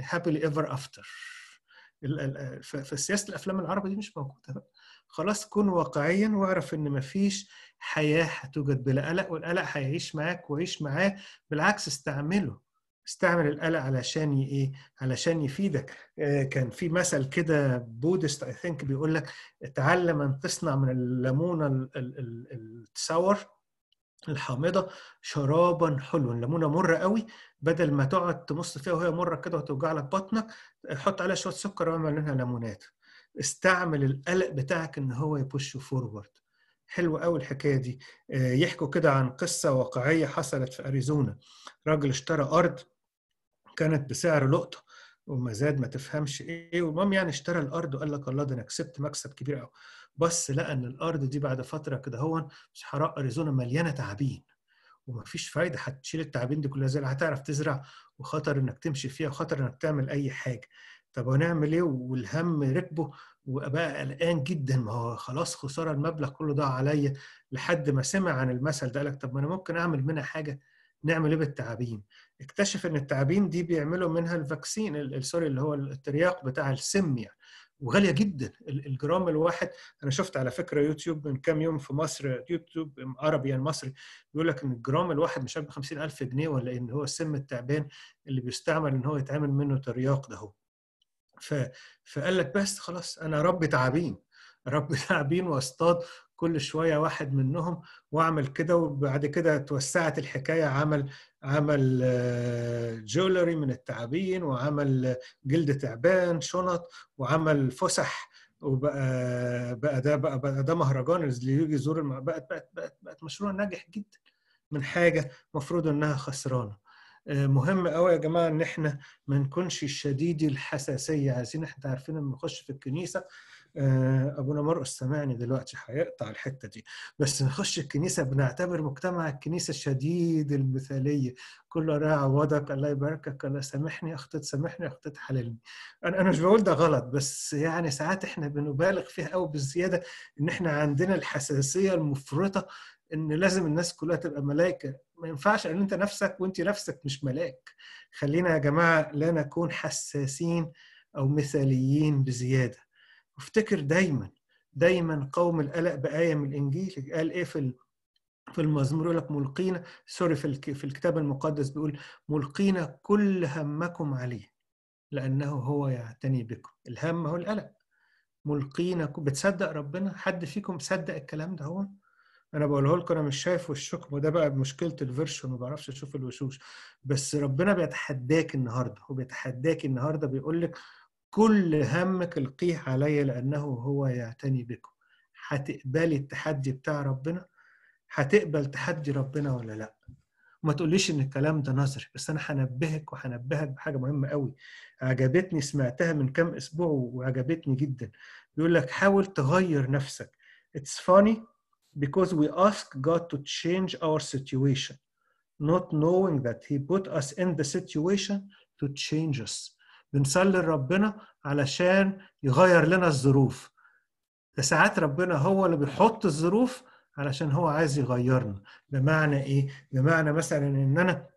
هابيلي ايفر افتر فسياسه الافلام العربي دي مش موجوده بقى خلاص كن واقعيا واعرف ان مفيش حياه هتوجد بلا قلق والقلق هيعيش معاك ويعيش معاه بالعكس استعمله استعمل الآلة علشان إيه علشان يفيدك آه، كان في مثل كده بودست اي ثينك بيقول لك اتعلم ان تصنع من الليمونه التسور الحامضه شرابا حلوا الليمونه مره قوي بدل ما تقعد تمص فيها وهي مره كده وتوجع لك بطنك حط عليها شويه سكر واعمل منها ليمونات استعمل القلق بتاعك ان هو يبوش فورورد حلو قوي الحكايه دي آه، يحكوا كده عن قصه واقعيه حصلت في اريزونا راجل اشترى ارض كانت بسعر لقطه وما زاد ما تفهمش ايه والمهم يعني اشترى الارض وقال لك الله ده انا كسبت مكسب كبير قوي بس لقى ان الارض دي بعد فتره كده هو صحراء اريزونا مليانه تعابين ومفيش فايده هتشيل التعابين دي كلها زي هتعرف تزرع وخطر انك تمشي فيها وخطر انك تعمل اي حاجه طب هنعمل ايه والهم ركبه وبقى قلقان جدا ما هو خلاص خساره المبلغ كله ضاع عليا لحد ما سمع عن المثل ده قال لك طب ما انا ممكن اعمل منها حاجه نعمل ايه بالتعابين اكتشف ان التعابين دي بيعملوا منها الفاكسين سوري اللي هو الترياق بتاع السم يعني وغاليه جدا الجرام الواحد انا شفت على فكره يوتيوب من كام يوم في مصر يوتيوب عربي يعني مصري بيقول لك ان الجرام الواحد مش عارف ب 50000 جنيه ولا إيه، ان هو سم التعبان اللي بيستعمل ان هو يتعمل منه ترياق ده هو فقال لك بس خلاص انا رب تعابين رب تعابين واصطاد كل شويه واحد منهم واعمل كده وبعد كده توسعت الحكايه عمل عمل جولري آه، من التعابين وعمل جلد تعبان شنط وعمل فسح وبقى بقى ده بقى, بقى ده مهرجان اللي يجي يزور بقت بقت بقت بقت مشروع ناجح جدا من حاجه مفروض انها خسرانه آه، مهم قوي يا جماعه ان احنا ما نكونش شديدي الحساسيه عايزين احنا عارفين لما نخش في الكنيسه آه، ابونا مرقس سامعني دلوقتي هيقطع الحته دي بس نخش الكنيسه بنعتبر مجتمع الكنيسه شديد المثاليه كله راعي عوضك الله يباركك الله سامحني اخطيت سامحني اخطيت حللني انا انا مش بقول ده غلط بس يعني ساعات احنا بنبالغ فيها قوي بالزياده ان احنا عندنا الحساسيه المفرطه ان لازم الناس كلها تبقى ملائكه ما ينفعش ان انت نفسك وانت نفسك مش ملاك خلينا يا جماعه لا نكون حساسين او مثاليين بزياده وافتكر دايما دايما قوم القلق بآية من الإنجيل قال إيه في في المزمور يقول لك ملقينا سوري في في الكتاب المقدس بيقول ملقينا كل همكم عليه لأنه هو يعتني بكم الهم هو القلق ملقينا بتصدق ربنا حد فيكم صدق الكلام ده هو انا بقوله لكم انا مش شايف وشكم وده بقى مشكله الفيرشن ما بعرفش اشوف الوشوش بس ربنا بيتحداك النهارده وبيتحداك النهارده بيقول لك كل همك القيه عليا لانه هو يعتني بكم هتقبلي التحدي بتاع ربنا هتقبل تحدي ربنا ولا لا وما تقوليش ان الكلام ده نظري بس انا هنبهك وهنبهك بحاجه مهمه قوي عجبتني سمعتها من كام اسبوع وعجبتني جدا بيقول لك حاول تغير نفسك it's funny because we ask God to change our situation not knowing that he put us in the situation to change us بنصلي لربنا علشان يغير لنا الظروف ساعات ربنا هو اللي بيحط الظروف علشان هو عايز يغيرنا بمعنى ايه بمعنى مثلا ان انا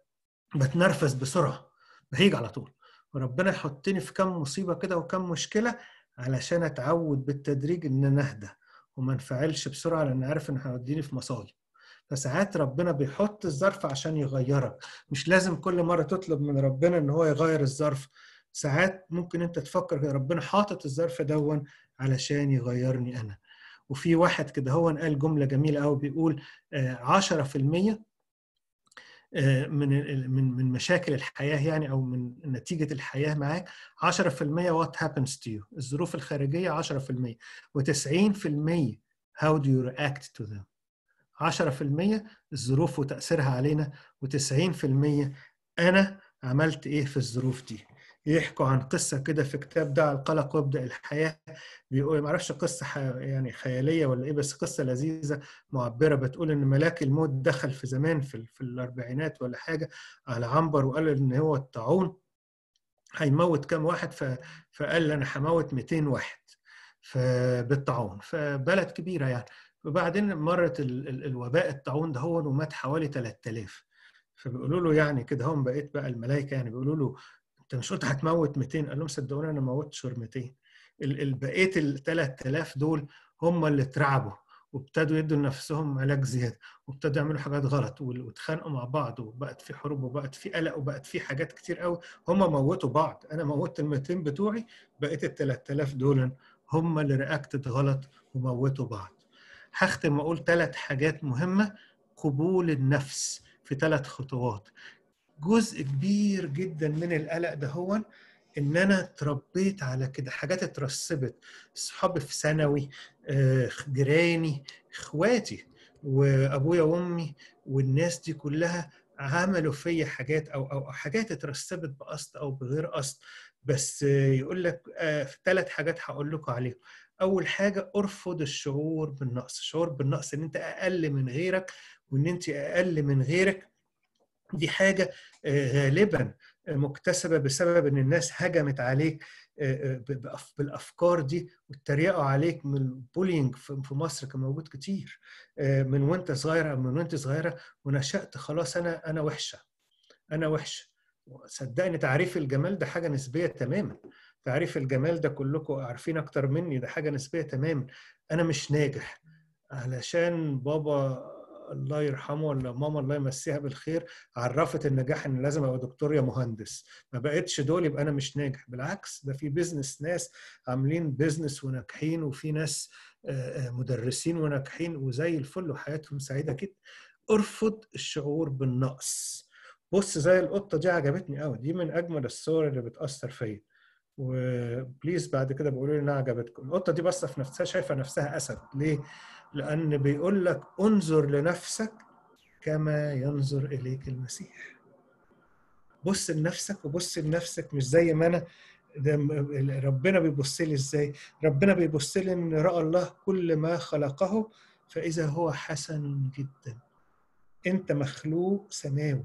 بتنرفز بسرعه بهيج على طول وربنا يحطني في كم مصيبه كده وكم مشكله علشان اتعود بالتدريج ان انا اهدى وما انفعلش بسرعه لان عارف ان هيوديني في مصايب فساعات ربنا بيحط الظرف عشان يغيرك مش لازم كل مره تطلب من ربنا ان هو يغير الظرف ساعات ممكن انت تفكر ربنا حاطط الظرف دون علشان يغيرني انا وفي واحد كده هو قال جمله جميله قوي بيقول 10% آه، آه، من من من مشاكل الحياه يعني او من نتيجه الحياه معاك 10% وات happens to you الظروف الخارجيه 10% و90% how do you react to them 10% الظروف وتاثيرها علينا و90% انا عملت ايه في الظروف دي يحكوا عن قصه كده في كتاب دع القلق وابدا الحياه بيقول ما اعرفش قصه يعني خياليه ولا ايه بس قصه لذيذه معبره بتقول ان ملاك الموت دخل في زمان في, في الاربعينات ولا حاجه على عنبر وقال ان هو الطاعون هيموت كام واحد فقال انا هموت 200 واحد ف... بالطاعون فبلد كبيره يعني وبعدين مرت الوباء الطاعون ده هو ومات حوالي 3000 فبيقولوا له يعني كده هم بقيت بقى الملائكه يعني بيقولوا له انت مش قلت هتموت 200 قال لهم صدقوني انا ما موتش غير 200 بقيه ال 3000 دول هم اللي اترعبوا وابتدوا يدوا لنفسهم علاج زياده وابتدوا يعملوا حاجات غلط واتخانقوا مع بعض وبقت في حروب وبقت في قلق وبقت في حاجات كتير قوي هم موتوا بعض انا موتت ال 200 بتوعي بقيت ال 3000 دول هم اللي رياكتد غلط وموتوا بعض هختم واقول ثلاث حاجات مهمه قبول النفس في ثلاث خطوات جزء كبير جدا من القلق ده هو ان انا اتربيت على كده حاجات اترسبت صحابي في ثانوي آه، جيراني اخواتي وابويا وامي والناس دي كلها عملوا فيا حاجات او او حاجات اترسبت بقصد او بغير قصد بس يقول لك ثلاث آه، حاجات هقول لكم عليهم اول حاجه ارفض الشعور بالنقص الشعور بالنقص ان انت اقل من غيرك وان انت اقل من غيرك دي حاجه آه، غالبا مكتسبه بسبب ان الناس هجمت عليك آه، آه، بالافكار دي واتريقوا عليك من البولينج في مصر كان موجود كتير من وانت صغيره من وانت صغيره ونشات خلاص انا انا وحشه انا وحشه صدقني تعريف الجمال ده حاجه نسبيه تماما تعريف الجمال ده كلكم عارفين اكتر مني ده حاجه نسبيه تماما انا مش ناجح علشان بابا الله يرحمه ولا ماما الله يمسيها بالخير عرفت النجاح ان لازم ابقى دكتور يا مهندس ما بقتش دول يبقى انا مش ناجح بالعكس ده في بيزنس ناس عاملين بيزنس وناجحين وفي ناس آه، آه، مدرسين وناجحين وزي الفل وحياتهم سعيده جدا ارفض الشعور بالنقص بص زي القطه دي عجبتني قوي دي من اجمل الصور اللي بتاثر فيا وبليز بعد كده بقولوا لي انها عجبتكم القطه دي باصه في نفسها شايفه نفسها اسد ليه لأن بيقول لك انظر لنفسك كما ينظر إليك المسيح بص لنفسك وبص لنفسك مش زي ما أنا ده ربنا بيبص لي ازاي ربنا بيبص لي ان راى الله كل ما خلقه فاذا هو حسن جدا انت مخلوق سماوي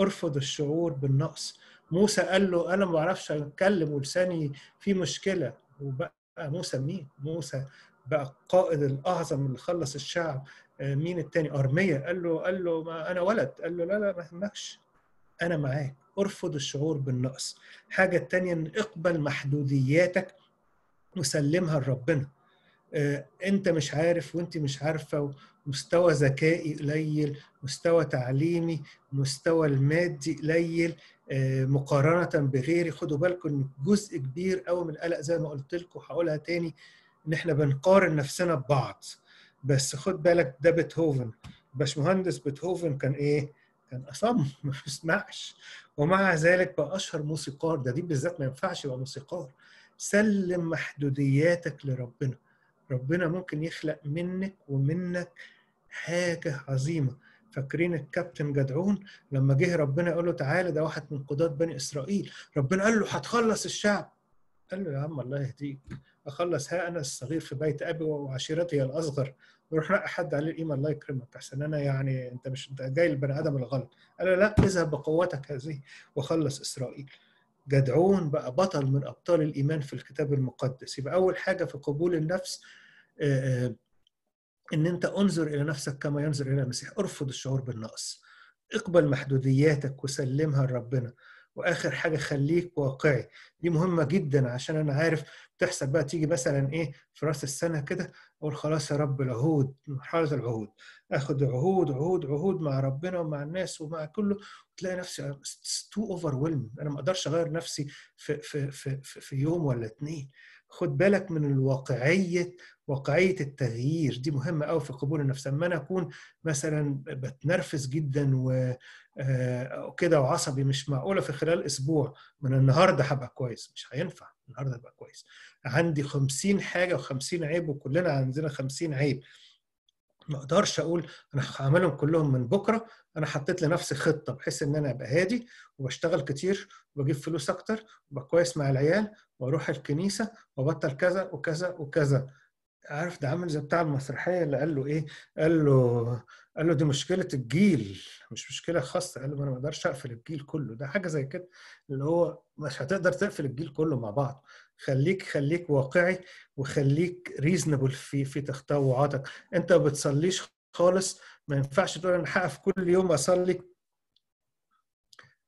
ارفض الشعور بالنقص موسى قال له انا ما بعرفش اتكلم ولساني في مشكله وبقى موسى مين موسى بقى القائد الاعظم اللي خلص الشعب آه، مين التاني ارميه قال له قال له ما انا ولد قال له لا لا ما يهمكش انا معاك ارفض الشعور بالنقص حاجه تانية ان اقبل محدودياتك وسلمها لربنا آه، انت مش عارف وانت مش عارفه مستوى ذكائي قليل مستوى تعليمي مستوى المادي قليل آه، مقارنه بغيري خدوا بالكم ان جزء كبير قوي من القلق زي ما قلت لكم هقولها تاني ان احنا بنقارن نفسنا ببعض بس خد بالك ده بيتهوفن باشمهندس بيتهوفن كان ايه؟ كان اصم ما بيسمعش ومع ذلك بقى اشهر موسيقار ده دي بالذات ما ينفعش يبقى موسيقار سلم محدودياتك لربنا ربنا ممكن يخلق منك ومنك حاجه عظيمه فاكرين الكابتن جدعون لما جه ربنا يقول له تعالى ده واحد من قضاة بني اسرائيل ربنا قال له هتخلص الشعب قال له يا عم الله يهديك اخلص ها انا الصغير في بيت ابي وعشيرتي الاصغر ويروح رأى حد عليه القيمه الله يكرمك احسن انا يعني انت مش انت جاي البني ادم الغلط انا لا اذهب بقوتك هذه وخلص اسرائيل جدعون بقى بطل من ابطال الايمان في الكتاب المقدس يبقى اول حاجه في قبول النفس آه، آه، ان انت انظر الى نفسك كما ينظر الى المسيح ارفض الشعور بالنقص اقبل محدودياتك وسلمها لربنا واخر حاجه خليك واقعي دي مهمه جدا عشان انا عارف بتحصل بقى تيجي مثلا ايه في راس السنه كده اقول خلاص يا رب العهود مرحله العهود اخد عهود عهود عهود مع ربنا ومع الناس ومع كله وتلاقي نفسي تو اوفر انا ما اقدرش اغير نفسي في في في في يوم ولا اتنين خد بالك من الواقعيه واقعيه التغيير دي مهمه أو في قبول النفس لما انا اكون مثلا بتنرفز جدا آه، وكده وعصبي مش معقوله في خلال اسبوع من النهارده هبقى كويس مش هينفع النهارده هبقى كويس عندي 50 حاجه و50 عيب وكلنا عندنا 50 عيب ما اقدرش اقول انا هعملهم كلهم من بكره انا حطيت لنفسي خطه بحيث ان انا ابقى هادي وبشتغل كتير وبجيب فلوس اكتر وببقى كويس مع العيال واروح الكنيسه وبطل كذا وكذا وكذا عارف ده عامل زي بتاع المسرحيه اللي قال له ايه؟ قال له قال له دي مشكله الجيل مش مشكله خاصه قال له ما انا ما اقدرش اقفل الجيل كله ده حاجه زي كده اللي هو مش هتقدر تقفل الجيل كله مع بعض خليك خليك واقعي وخليك ريزنبل في في تطوعاتك انت ما بتصليش خالص ما ينفعش تقول انا هقف كل يوم اصلي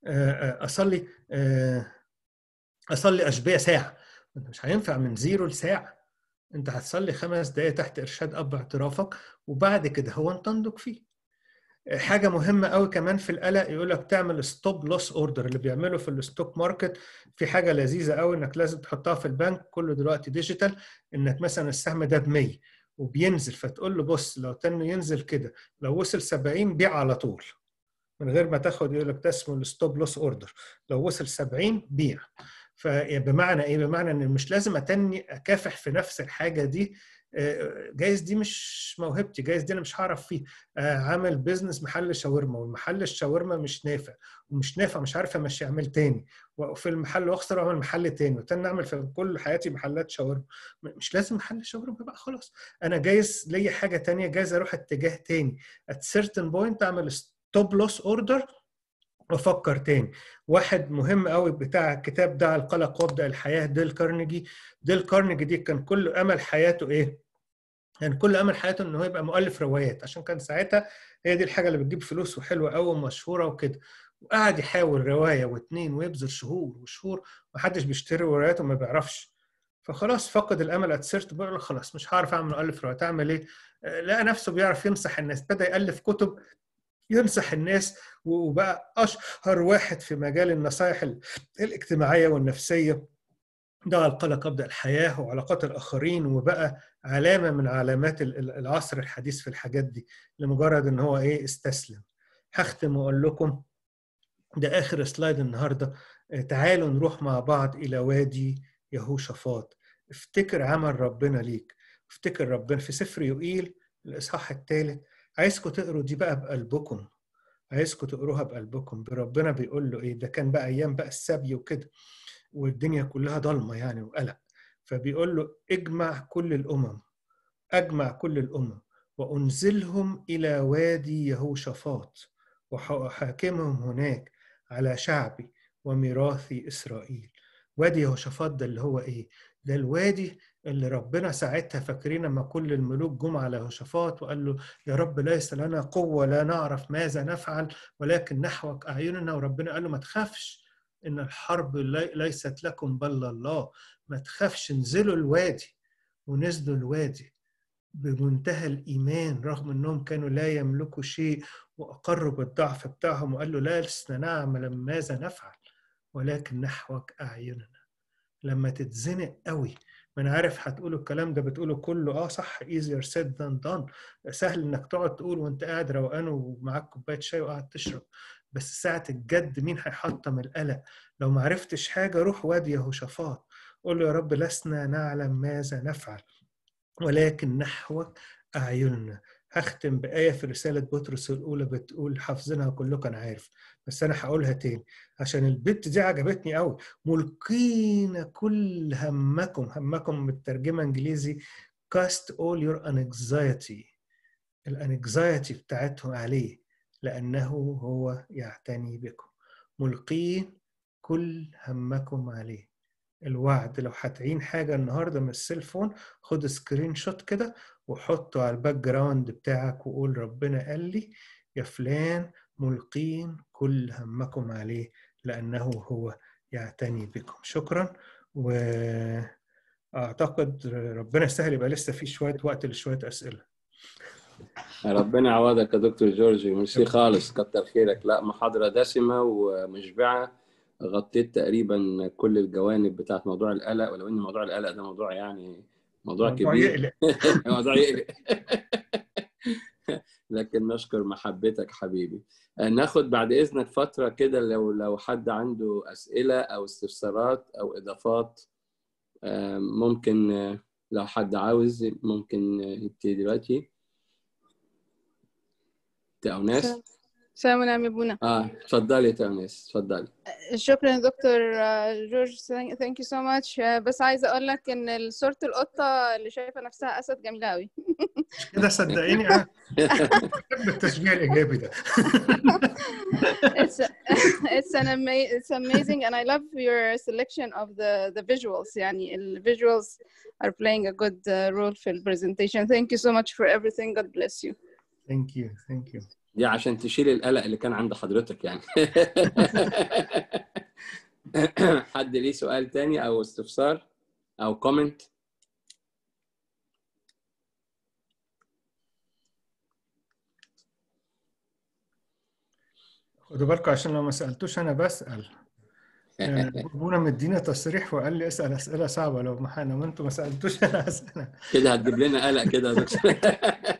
آه، آه، اصلي, أصلي آه، اصلي اشبيه ساعه انت مش هينفع من زيرو لساعه انت هتصلي خمس دقائق تحت ارشاد اب اعترافك وبعد كده هو انت تنضج فيه حاجه مهمه قوي كمان في القلق يقول لك تعمل ستوب لوس اوردر اللي بيعمله في الستوك ماركت في حاجه لذيذه قوي انك لازم تحطها في البنك كله دلوقتي ديجيتال انك مثلا السهم ده ب 100 وبينزل فتقول له بص لو تنه ينزل كده لو وصل 70 بيع على طول من غير ما تاخد يقول لك ده اسمه الستوب لوس اوردر لو وصل 70 بيع فبمعنى يعني ايه؟ بمعنى ان مش لازم اتني اكافح في نفس الحاجه دي آه، جايز دي مش موهبتي جايز دي انا مش هعرف فيه آه، عامل بيزنس محل شاورما والمحل الشاورما مش نافع ومش نافع مش عارف امشي اعمل تاني واقفل المحل واخسر واعمل محل تاني وتاني اعمل في كل حياتي محلات شاورما مش لازم محل شاورما بقى خلاص انا جايز ليا حاجه تانية جايز اروح اتجاه تاني ات سيرتن بوينت اعمل ستوب لوس اوردر افكر تاني واحد مهم قوي بتاع الكتاب ده القلق وابدا الحياه ديل كارنيجي ديل كارنيجي دي كان كل امل حياته ايه كان يعني كل امل حياته انه يبقى مؤلف روايات عشان كان ساعتها هي دي الحاجه اللي بتجيب فلوس وحلوه قوي ومشهوره وكده وقعد يحاول روايه واثنين ويبذل شهور وشهور محدش بيشتري رواياته وما بيعرفش فخلاص فقد الامل اتسرت بقى خلاص مش هعرف اعمل الف روايات اعمل ايه لقى نفسه بيعرف يمسح الناس ابتدى يالف كتب يمسح الناس وبقى اشهر واحد في مجال النصائح الاجتماعيه والنفسيه ده القلق أبدأ الحياة وعلاقات الآخرين وبقى علامة من علامات العصر الحديث في الحاجات دي لمجرد إن هو إيه استسلم هختم وأقول لكم ده آخر سلايد النهاردة آه، تعالوا نروح مع بعض إلى وادي يهوشافاط افتكر عمل ربنا ليك افتكر ربنا في سفر يوئيل الإصحاح الثالث عايزكم تقروا دي بقى بقلبكم عايزكم تقروها بقلبكم بربنا بيقول له ايه ده كان بقى ايام بقى السبي وكده والدنيا كلها ضلمه يعني وقلق فبيقول له اجمع كل الامم اجمع كل الامم وانزلهم الى وادي يهوشفاط وحاكمهم هناك على شعبي وميراثي اسرائيل وادي يهوشفاط ده اللي هو ايه ده الوادي اللي ربنا ساعتها فاكرين لما كل الملوك جم على هوشافاط وقال له يا رب ليس لنا قوه لا نعرف ماذا نفعل ولكن نحوك اعيننا وربنا قال له ما تخافش ان الحرب ليست لكم بل الله ما تخافش انزلوا الوادي ونزلوا الوادي بمنتهى الايمان رغم انهم كانوا لا يملكوا شيء واقروا بالضعف بتاعهم وقال له لا لسنا نعمل ماذا نفعل ولكن نحوك اعيننا لما تتزنق قوي ما انا عارف هتقول الكلام ده بتقوله كله اه صح easier said than done سهل انك تقعد تقول وانت قاعد روقان ومعاك كوبايه شاي وقاعد تشرب بس ساعه الجد مين هيحطم القلق لو ما عرفتش حاجه روح وادي يهوشافاط قول له يا رب لسنا نعلم ماذا نفعل ولكن نحوك اعيننا هختم بآية في رسالة بطرس الأولى بتقول حافظينها كلكم أنا عارف بس أنا هقولها تاني عشان البت دي عجبتني قوي ملقين كل همكم همكم بالترجمة إنجليزي cast all your anxiety الانكزايتي بتاعتهم عليه لأنه هو يعتني بكم ملقين كل همكم عليه الوعد لو هتعين حاجة النهاردة من السيلفون خد سكرين شوت كده وحطه على الباك جراوند بتاعك وقول ربنا قال لي يا فلان ملقين كل همكم عليه لأنه هو يعتني بكم شكرا وأعتقد ربنا يستاهل يبقى لسه في شوية وقت لشوية أسئلة ربنا يعوضك يا دكتور جورجي ميرسي خالص كتر خيرك لا محاضرة دسمة ومشبعة غطيت تقريبا كل الجوانب بتاعت موضوع القلق ولو ان موضوع القلق ده موضوع يعني موضوع كبير يقلق موضوع يقلق لكن نشكر محبتك حبيبي آه، ناخد بعد اذنك فتره كده لو لو حد عنده اسئله او استفسارات او اضافات آه، ممكن آه، لو حد عاوز ممكن يبتدي دلوقتي او ناس سلام عليكم يا بونا اه تفضلي تونس تفضلي شكرا دكتور آه، جورج ثانك يو سو ماتش بس عايزه اقول لك ان صوره القطه اللي شايفه نفسها اسد جميله قوي كده صدقيني انا آه. بحب التشجيع الايجابي ده it's, an it's amazing and I love your selection of the the visuals يعني ال visuals are playing a good uh, role في ال presentation thank you so much for everything God bless you thank you thank you دي عشان تشيل القلق اللي كان عند حضرتك يعني حد ليه سؤال تاني او استفسار او كومنت خدوا بالكم عشان لو ما سالتوش انا بسال آه، ابونا مدينا تصريح وقال لي اسال اسئله صعبه لو ما انا ما انتوا ما سالتوش انا اسئله كده هتجيب لنا قلق كده يا دكتور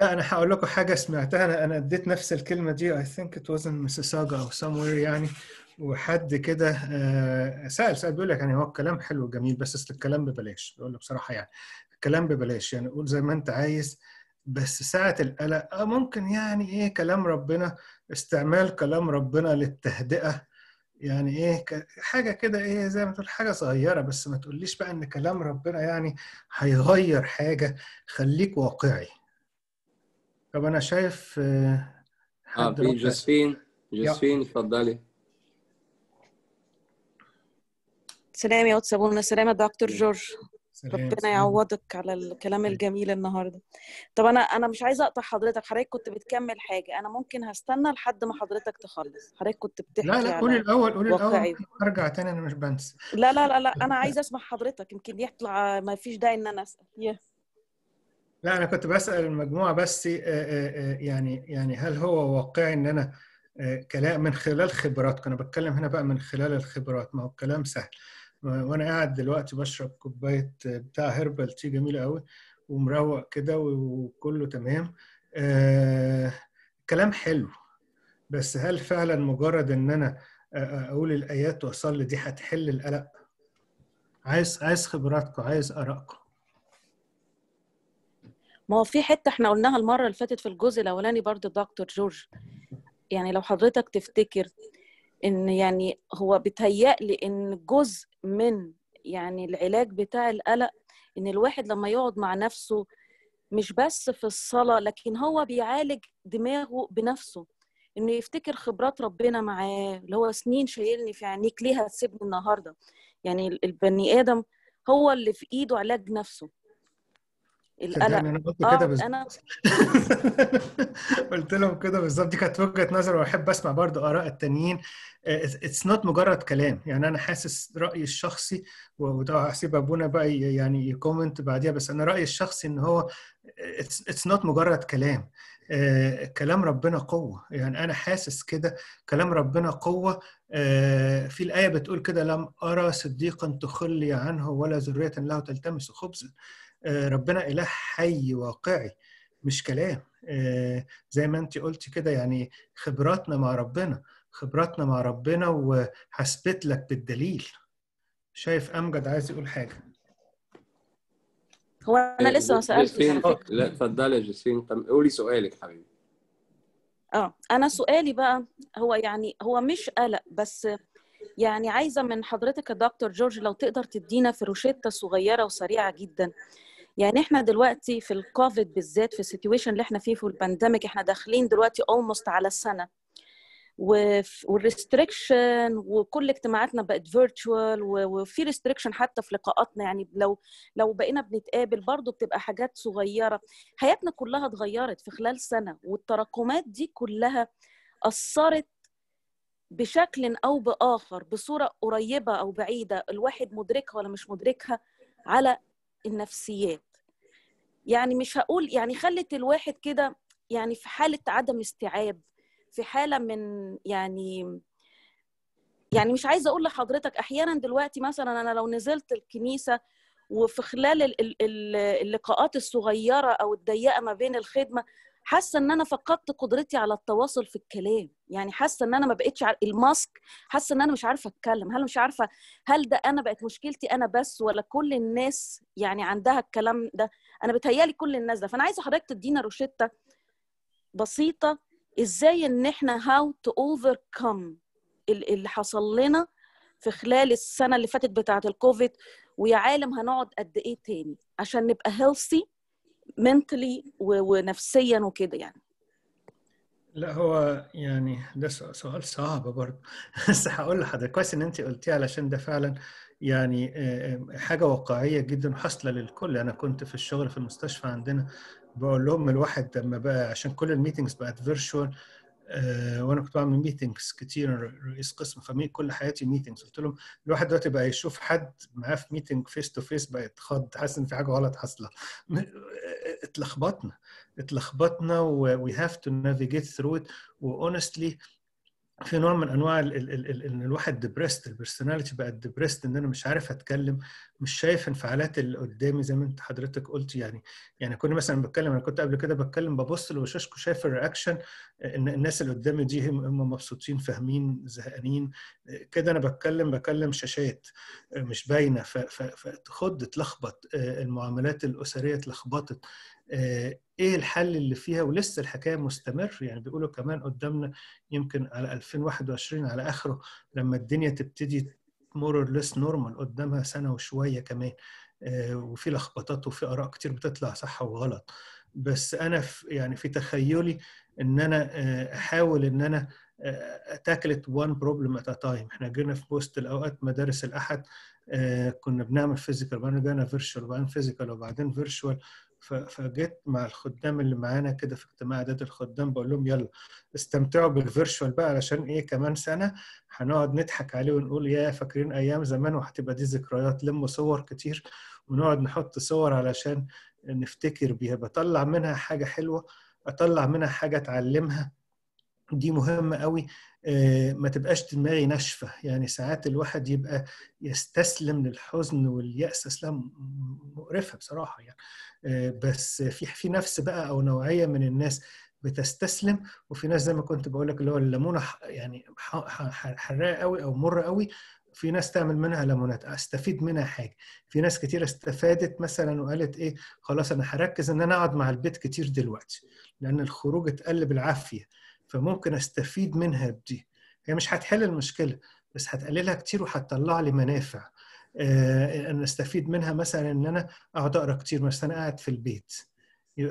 لا انا هقول لكم حاجه سمعتها انا انا اديت نفس الكلمه دي اي ثينك ات وزن مسيساجا او سموير يعني وحد كده آه، سال سال بيقول لك يعني هو الكلام حلو وجميل بس اصل الكلام ببلاش بيقول لك بصراحه يعني الكلام ببلاش يعني قول زي ما انت عايز بس ساعة القلق آه، ممكن يعني ايه كلام ربنا استعمال كلام ربنا للتهدئة يعني ايه حاجة كده ايه زي ما تقول حاجة صغيرة بس ما تقوليش بقى ان كلام ربنا يعني هيغير حاجة خليك واقعي طب انا شايف اه, آه، في جوزفين جوزفين اتفضلي سلام يا سابونا سلام يا دكتور جورج ربنا يعوضك على الكلام الجميل النهارده طب انا انا مش عايزه اقطع حضرتك حضرتك كنت بتكمل حاجه انا ممكن هستنى لحد ما حضرتك تخلص حضرتك كنت بتحكي لا لا قولي الاول قولي الاول ارجع تاني انا مش بنسى لا لا لا, لا انا عايزه اسمع حضرتك يمكن يطلع ما فيش داعي ان انا اسال yeah. لا انا كنت بسال المجموعه بس آه، آه، آه، يعني يعني هل هو واقعي ان انا كلام من خلال خبراتك انا بتكلم هنا بقى من خلال الخبرات ما هو الكلام سهل وانا قاعد دلوقتي بشرب كوبايه بتاع هربل تي جميله قوي ومروق كده وكله تمام كلام حلو بس هل فعلا مجرد ان انا اقول الايات واصلي دي هتحل القلق عايز عايز خبراتكم عايز ارائكم ما هو في حته احنا قلناها المره اللي فاتت في الجزء الاولاني برضو دكتور جورج يعني لو حضرتك تفتكر ان يعني هو بيتهيألي ان جزء من يعني العلاج بتاع القلق ان الواحد لما يقعد مع نفسه مش بس في الصلاه لكن هو بيعالج دماغه بنفسه انه يفتكر خبرات ربنا معاه اللي هو سنين شايلني في عينيك ليه هتسيبني النهارده يعني البني ادم هو اللي في ايده علاج نفسه القلق آه، انا قلت كده بالظبط أنا... قلت لهم كده بالظبط دي كانت وجهه نظر واحب اسمع برضو اراء التانيين اتس آه، نوت مجرد كلام يعني انا حاسس رايي الشخصي وده هسيب ابونا بقى يعني يكومنت بعديها بس انا رايي الشخصي ان هو اتس نوت مجرد كلام آه، كلام ربنا قوه يعني انا حاسس كده كلام ربنا قوه في الايه بتقول كده لم ارى صديقا تخلي عنه ولا ذريه له تلتمس خبزا آه، ربنا إله حي واقعي مش كلام آه، زي ما انت قلتي كده يعني خبراتنا مع ربنا خبراتنا مع ربنا وحسبت لك بالدليل شايف امجد عايز يقول حاجه هو انا إيه، لسه ما سالتش لا اتفضلي يا جسين طب قولي سؤالك حبيبي اه انا سؤالي بقى هو يعني هو مش قلق بس يعني عايزه من حضرتك يا دكتور جورج لو تقدر تدينا في روشته صغيره وسريعه جدا يعني احنا دلوقتي في الكوفيد بالذات في السيتويشن اللي احنا فيه في البانديميك احنا داخلين دلوقتي اولموست على السنه والريستريكشن وكل اجتماعاتنا بقت فيرتشوال وفي ريستريكشن حتى في لقاءاتنا يعني لو لو بقينا بنتقابل برضو بتبقى حاجات صغيره حياتنا كلها اتغيرت في خلال سنه والتراكمات دي كلها اثرت بشكل او باخر بصوره قريبه او بعيده الواحد مدركها ولا مش مدركها على النفسيات يعني مش هقول يعني خلت الواحد كده يعني في حالة عدم استيعاب في حالة من يعني يعني مش عايزة أقول لحضرتك أحيانا دلوقتي مثلا أنا لو نزلت الكنيسة وفي خلال اللقاءات الصغيرة أو الضيقة ما بين الخدمة حاسه ان انا فقدت قدرتي على التواصل في الكلام يعني حاسه ان انا ما بقتش عار... الماسك حاسه ان انا مش عارفه اتكلم هل مش عارفه هل ده انا بقت مشكلتي انا بس ولا كل الناس يعني عندها الكلام ده انا بتهيالي كل الناس ده فانا عايزه حضرتك تدينا روشته بسيطه ازاي ان احنا هاو تو اوفر كم اللي حصل لنا في خلال السنه اللي فاتت بتاعه الكوفيد ويا عالم هنقعد قد ايه تاني عشان نبقى هيلثي منتلي ونفسيا وكده يعني لا هو يعني ده سؤال صعب برضه بس هقول لحضرتك كويس ان انت قلتيه علشان ده فعلا يعني آه، آه، حاجه واقعيه جدا حاصله للكل انا كنت في الشغل في المستشفى عندنا بقول لهم الواحد لما بقى عشان كل الميتنجز بقت فيرتشوال آه، وانا كنت بعمل ميتنجز كتير رئيس قسم فمي كل حياتي ميتنجز قلت لهم الواحد دلوقتي بقى يشوف حد معاه في ميتنج فيس تو فيس بقى يتخض حاسس ان في حاجه غلط حاصله آه، اتلخبطنا اتلخبطنا وي هاف تو نافيجيت ثرو ات واونستلي في نوع من انواع ال ال ال ان الواحد ديبرست البرسوناليتي بقت ديبرست ان انا مش عارف اتكلم مش شايف انفعالات اللي قدامي زي ما انت حضرتك قلت يعني يعني كنت مثلا بتكلم انا كنت قبل كده بتكلم ببص لوشاشكم شايف الرياكشن ان الناس اللي قدامي دي هم مبسوطين فاهمين زهقانين كده انا بتكلم بكلم شاشات مش باينه فتخد تلخبط آه، المعاملات الاسريه اتلخبطت آه، ايه الحل اللي فيها ولسه الحكايه مستمر يعني بيقولوا كمان قدامنا يمكن على 2021 على اخره لما الدنيا تبتدي مور اور ليس نورمال قدامها سنه وشويه كمان آه، وفي لخبطات وفي اراء كتير بتطلع صح وغلط بس انا في يعني في تخيلي ان انا آه، احاول ان انا تاكلت وان بروبلم ات تايم احنا جينا في بوست الاوقات مدارس الاحد كنا بنعمل فيزيكال وبعدين جينا فيرتشوال وبعدين فيزيكال وبعدين فيرتشوال فجيت مع الخدام اللي معانا كده في اجتماع ذات الخدام بقول لهم يلا استمتعوا بالفيرشوال بقى علشان ايه كمان سنه هنقعد نضحك عليه ونقول يا فاكرين ايام زمان وهتبقى دي ذكريات لموا صور كتير ونقعد نحط صور علشان نفتكر بيها بطلع منها حاجه حلوه اطلع منها حاجه اتعلمها دي مهمه قوي آه، ما تبقاش دماغي ناشفه يعني ساعات الواحد يبقى يستسلم للحزن واليأس اسلام مقرفه بصراحه يعني آه، بس في في نفس بقى او نوعيه من الناس بتستسلم وفي ناس زي ما كنت بقول لك اللي هو الليمونه يعني حراقه قوي او مره قوي في ناس تعمل منها ليمونات استفيد منها حاجه في ناس كتير استفادت مثلا وقالت ايه خلاص انا هركز ان انا اقعد مع البيت كتير دلوقتي لان الخروج اتقل بالعافيه فممكن استفيد منها بدي هي مش هتحل المشكله بس هتقللها كتير وهتطلع لي منافع آه، ان استفيد منها مثلا ان انا اقعد اقرا كتير مثلا قاعد في البيت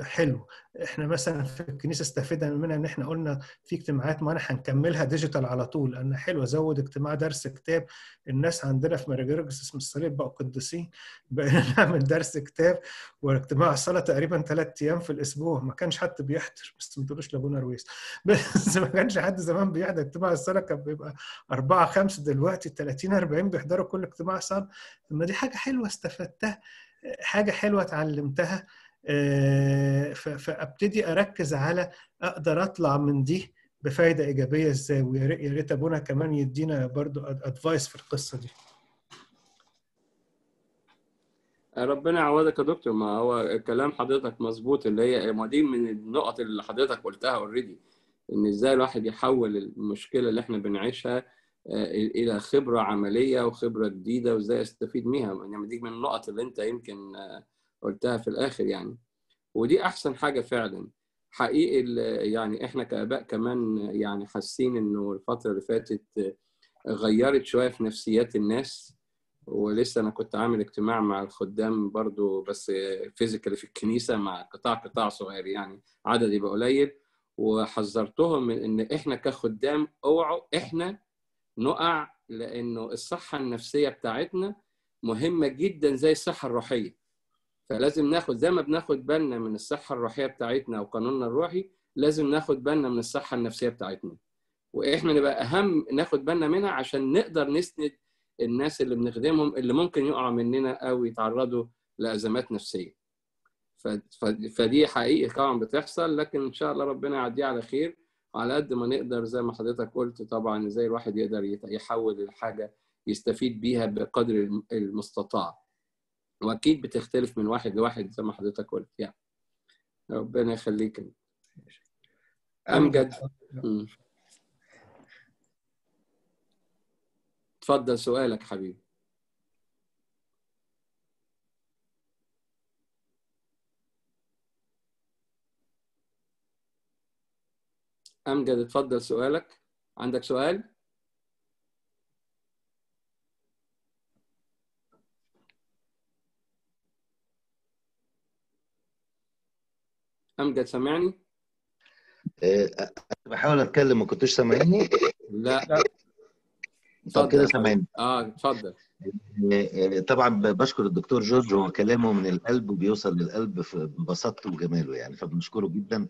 حلو احنا مثلا في الكنيسه استفدنا منها ان احنا قلنا في اجتماعات معينه هنكملها ديجيتال على طول لان حلو ازود اجتماع درس كتاب الناس عندنا في مارجيرجس اسم الصليب بقوا قدسين بقينا نعمل درس كتاب واجتماع الصلاه تقريبا ثلاث ايام في الاسبوع ما كانش حد بيحضر بس ما تقولوش لابونا رويس بس ما كانش حد زمان بيحضر اجتماع الصلاه كان بيبقى اربعه خمسه دلوقتي 30 40 بيحضروا كل اجتماع صلاه ما دي حاجه حلوه استفدتها حاجه حلوه اتعلمتها آه، فابتدي اركز على اقدر اطلع من دي بفايده ايجابيه ازاي ويا ريت ابونا كمان يدينا برضو ادفايس في القصه دي آه، ربنا يعوضك يا دكتور ما هو كلام حضرتك مظبوط اللي هي ما دي من النقط اللي حضرتك قلتها اوريدي ان ازاي الواحد يحول المشكله اللي احنا بنعيشها آه، الى خبره عمليه وخبره جديده وازاي استفيد منها يعني دي من النقط اللي انت يمكن قلتها في الاخر يعني ودي احسن حاجه فعلا حقيقي يعني احنا كاباء كمان يعني حاسين انه الفتره اللي فاتت غيرت شويه في نفسيات الناس ولسه انا كنت عامل اجتماع مع الخدام برضو بس فيزيكال في الكنيسه مع قطاع قطاع صغير يعني عدد يبقى قليل وحذرتهم من ان احنا كخدام اوعوا احنا نقع لانه الصحه النفسيه بتاعتنا مهمه جدا زي الصحه الروحيه فلازم ناخد زي ما بناخد بالنا من الصحه الروحيه بتاعتنا وقانوننا الروحي لازم ناخد بالنا من الصحه النفسيه بتاعتنا واحنا نبقى اهم ناخد بالنا منها عشان نقدر نسند الناس اللي بنخدمهم اللي ممكن يقعوا مننا او يتعرضوا لازمات نفسيه فدي حقيقه طبعا بتحصل لكن ان شاء الله ربنا يعديها على خير وعلى قد ما نقدر زي ما حضرتك قلت طبعا ازاي الواحد يقدر يحول الحاجه يستفيد بيها بقدر المستطاع واكيد بتختلف من واحد لواحد زي ما حضرتك قلت يعني ربنا يخليك امجد اتفضل سؤالك حبيبي امجد اتفضل سؤالك عندك سؤال امجد سامعني؟ أه بحاول اتكلم ما كنتوش سامعني؟ لا طب كده سامعني اه اتفضل آه، آه، طبعا بشكر الدكتور جورج هو كلامه من القلب وبيوصل للقلب في بساطته وجماله يعني فبنشكره جدا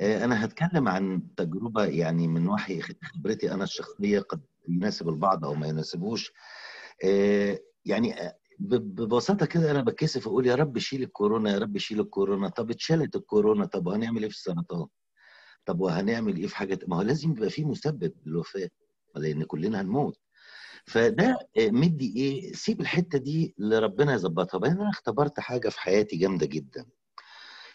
آه، انا هتكلم عن تجربه يعني من وحي خبرتي انا الشخصيه قد يناسب البعض او ما يناسبوش يعني ببساطه كده انا بتكسف اقول يا رب شيل الكورونا يا رب شيل الكورونا طب اتشالت الكورونا طب هنعمل ايه في السرطان؟ طب وهنعمل ايه في حاجه ما هو لازم يبقى في مسبب للوفاه لان كلنا هنموت فده مدي ايه سيب الحته دي لربنا يظبطها بعدين انا اختبرت حاجه في حياتي جامده جدا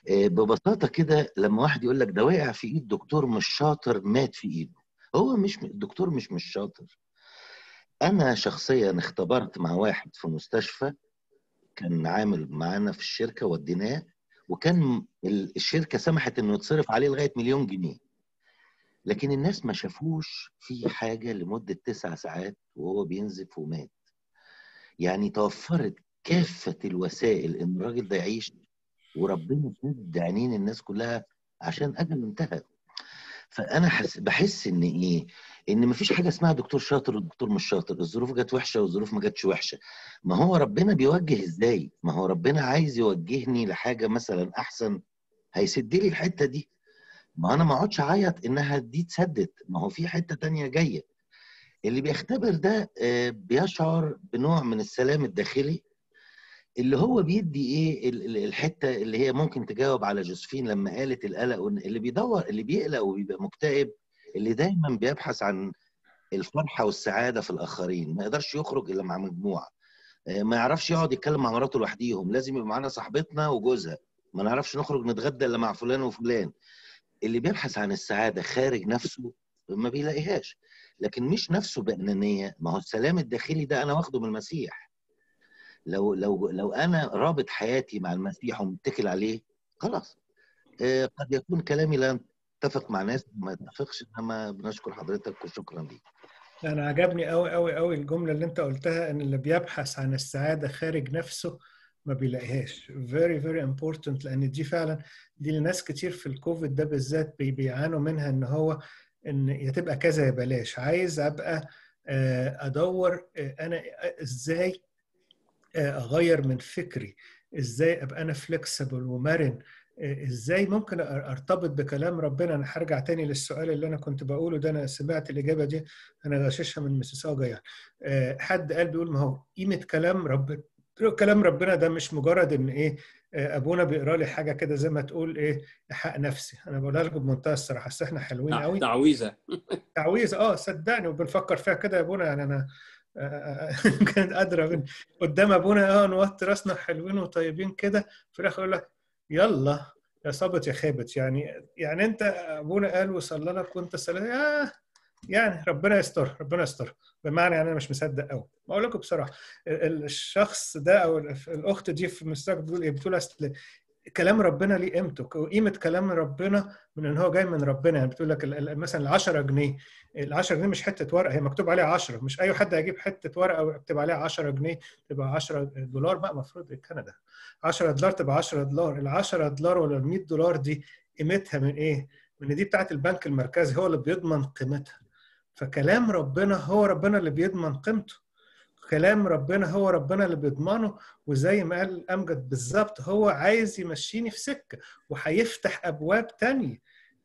آه، ببساطه كده لما واحد يقول لك ده واقع في ايد دكتور مش شاطر مات في ايده هو مش الدكتور مش مش شاطر انا شخصيا اختبرت مع واحد في مستشفى كان عامل معانا في الشركه وديناه وكان الشركه سمحت انه يتصرف عليه لغايه مليون جنيه لكن الناس ما شافوش في حاجه لمده تسع ساعات وهو بينزف ومات يعني توفرت كافه الوسائل ان الراجل ده يعيش وربنا شد عينين الناس كلها عشان اجل انتهى فانا حس بحس ان ايه ان مفيش حاجه اسمها دكتور شاطر ودكتور مش شاطر الظروف جت وحشه والظروف ما جاتش وحشه ما هو ربنا بيوجه ازاي ما هو ربنا عايز يوجهني لحاجه مثلا احسن هيسد لي الحته دي ما انا ما اقعدش اعيط انها دي اتسدت ما هو في حته تانية جايه اللي بيختبر ده آه، بيشعر بنوع من السلام الداخلي اللي هو بيدي ايه الحته اللي هي ممكن تجاوب على جوزفين لما قالت القلق اللي بيدور اللي بيقلق وبيبقى مكتئب اللي دايما بيبحث عن الفرحه والسعاده في الاخرين ما يقدرش يخرج الا مع مجموعه آه، ما يعرفش يقعد يتكلم مع مراته لوحديهم لازم يبقى معانا صاحبتنا وجوزها ما نعرفش نخرج نتغدى الا مع فلان وفلان اللي بيبحث عن السعاده خارج نفسه ما بيلاقيهاش لكن مش نفسه بانانيه ما هو السلام الداخلي ده انا واخده من المسيح لو لو لو انا رابط حياتي مع المسيح ومتكل عليه خلاص آه، قد يكون كلامي لا يتفق مع ناس ما يتفقش انما بنشكر حضرتك وشكرا ليك انا عجبني قوي قوي قوي الجمله اللي انت قلتها ان اللي بيبحث عن السعاده خارج نفسه ما بيلاقيهاش فيري فيري امبورتنت لان دي فعلا دي لناس كتير في الكوفيد ده بالذات بيعانوا منها ان هو ان يا تبقى كذا يا بلاش عايز ابقى آه، ادور آه، انا ازاي اغير من فكري ازاي ابقى انا فلكسبل ومرن آه، ازاي ممكن ارتبط بكلام ربنا انا هرجع تاني للسؤال اللي انا كنت بقوله ده انا سمعت الاجابه دي انا غششها من مسيساجا يعني آه، حد قال بيقول ما هو قيمه كلام ربنا كلام ربنا ده مش مجرد ان ايه آه، ابونا بيقرا لي حاجه كده زي ما تقول ايه حق نفسي انا بقولها لكم بمنتهى الصراحه احنا حلوين قوي تعويذه تعويذه اه صدقني وبنفكر فيها كده يا ابونا يعني انا كانت قادره من قدام ابونا اه نوطي راسنا حلوين وطيبين كده في الاخر يقول لك يلا يا صابت يا خابت يعني يعني انت ابونا قال وصلى لك وانت صليت يعني ربنا يستر ربنا يستر بمعنى يعني انا مش مصدق قوي بقول لكم بصراحه الشخص ده او الاخت دي في مستقبل بتقول ايه بتقول اصل كلام ربنا ليه قيمته وقيمه كلام ربنا من ان هو جاي من ربنا يعني بتقول لك مثلا ال 10 جنيه ال 10 جنيه مش حته ورقه هي مكتوب عليها 10 مش اي حد هيجيب حته ورقه ويكتب عليها 10 جنيه تبقى 10 دولار بقى المفروض كندا 10 دولار تبقى 10 دولار ال 10 دولار ولا ال 100 دولار دي قيمتها من ايه؟ من دي بتاعت البنك المركزي هو اللي بيضمن قيمتها فكلام ربنا هو ربنا اللي بيضمن قيمته كلام ربنا هو ربنا اللي بيضمنه وزي ما قال امجد بالظبط هو عايز يمشيني في سكه وهيفتح ابواب تانية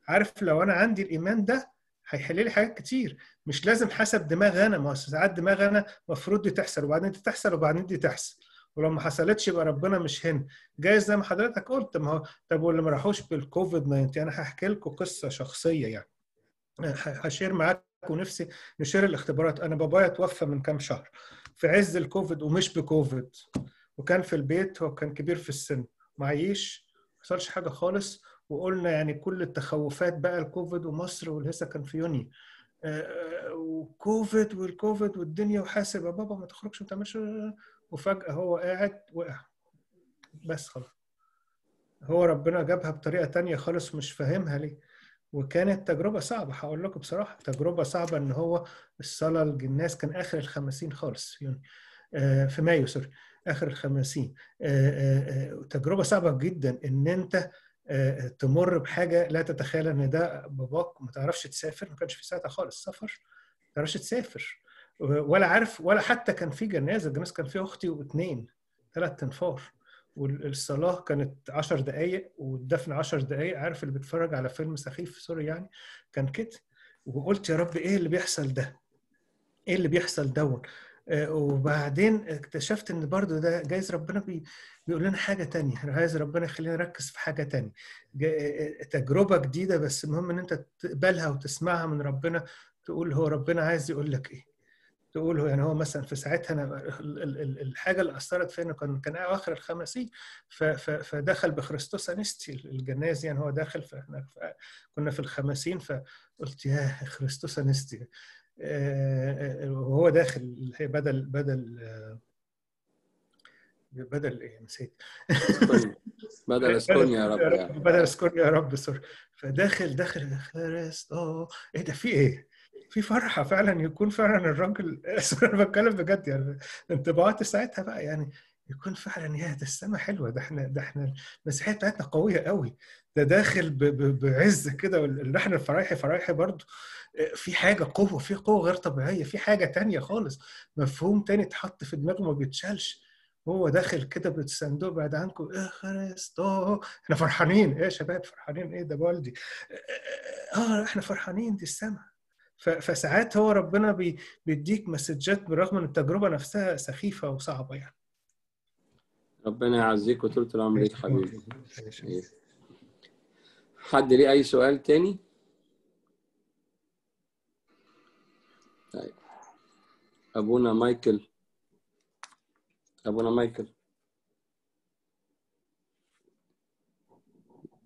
عارف لو انا عندي الايمان ده هيحل لي حاجات كتير مش لازم حسب دماغ انا ما ساعات دماغ انا المفروض دي تحصل وبعدين دي تحصل وبعدين دي تحصل ولو ما حصلتش يبقى ربنا مش هنا جايز زي ما حضرتك قلت ما هو طب واللي ما راحوش بالكوفيد 19 انا هحكي لكم قصه شخصيه يعني هشير معاك ونفسي نشير الاختبارات انا بابايا توفى من كام شهر في عز الكوفيد ومش بكوفيد وكان في البيت هو كان كبير في السن معيش ما حصلش حاجه خالص وقلنا يعني كل التخوفات بقى الكوفيد ومصر ولسه كان في يونيو آه، آه، وكوفيد والكوفيد والدنيا وحاسب يا بابا ما تخرجش ما تعملش وفجاه هو قاعد وقع بس خلاص هو ربنا جابها بطريقه تانية خالص مش فاهمها ليه وكانت تجربة صعبة هقول لكم بصراحة تجربة صعبة إن هو الصلاة الناس كان آخر الخمسين خالص يعني آه، في مايو سوري آخر الخمسين آه، آه، تجربة صعبة جدا إن أنت تمر بحاجة لا تتخيل إن ده باباك ما تعرفش تسافر ما كانش في ساعتها خالص سفر ما تعرفش تسافر ولا عارف ولا حتى كان في جنازة الجنازة كان فيها أختي واثنين ثلاث أنفار والصلاه كانت 10 دقائق والدفن 10 دقائق عارف اللي بيتفرج على فيلم سخيف سوري يعني كان كده وقلت يا رب ايه اللي بيحصل ده؟ ايه اللي بيحصل دون؟ آه، وبعدين اكتشفت ان برضو ده جايز ربنا بي بيقول لنا حاجه تانية عايز ربنا يخلينا نركز في حاجه تانية آه، آه، تجربه جديده بس المهم ان انت تقبلها وتسمعها من ربنا تقول هو ربنا عايز يقول لك ايه تقوله يعني هو مثلا في ساعتها انا الحاجه اللي اثرت فيه انه كان كان اواخر الخماسي فدخل بخريستوس انستي الجنازي يعني هو داخل فاحنا كنا في الخماسين فقلت يا خريستوس انستي آه، آه، وهو داخل هي بدل بدل آه، بدل ايه نسيت بدل اسكونيا يا رب يعني. بدل اسكونيا يا رب سوري فداخل داخل خريستو ايه ده في ايه؟ في فرحه فعلا يكون فعلا الراجل انا بتكلم بجد يعني انطباعات ساعتها بقى يعني يكون فعلا يا ده السما حلوه ده احنا ده احنا المسيحيه بتاعتنا قويه قوي ده داخل ب ب بعز كده اللي احنا الفرايحي فرايحي برضه في حاجه قوه في قوه غير طبيعيه في حاجه تانية خالص مفهوم تاني اتحط في دماغه ما بيتشالش هو داخل كده بالصندوق بعد عنكم ايه خريستو احنا فرحانين ايه يا شباب فرحانين ايه ده بالدي اه احنا فرحانين دي السما فساعات هو ربنا بيديك مسجات بالرغم ان التجربه نفسها سخيفه وصعبه يعني ربنا يعزيك وطول العمر يا حبيبي إيه. حد ليه اي سؤال تاني طيب ابونا مايكل ابونا مايكل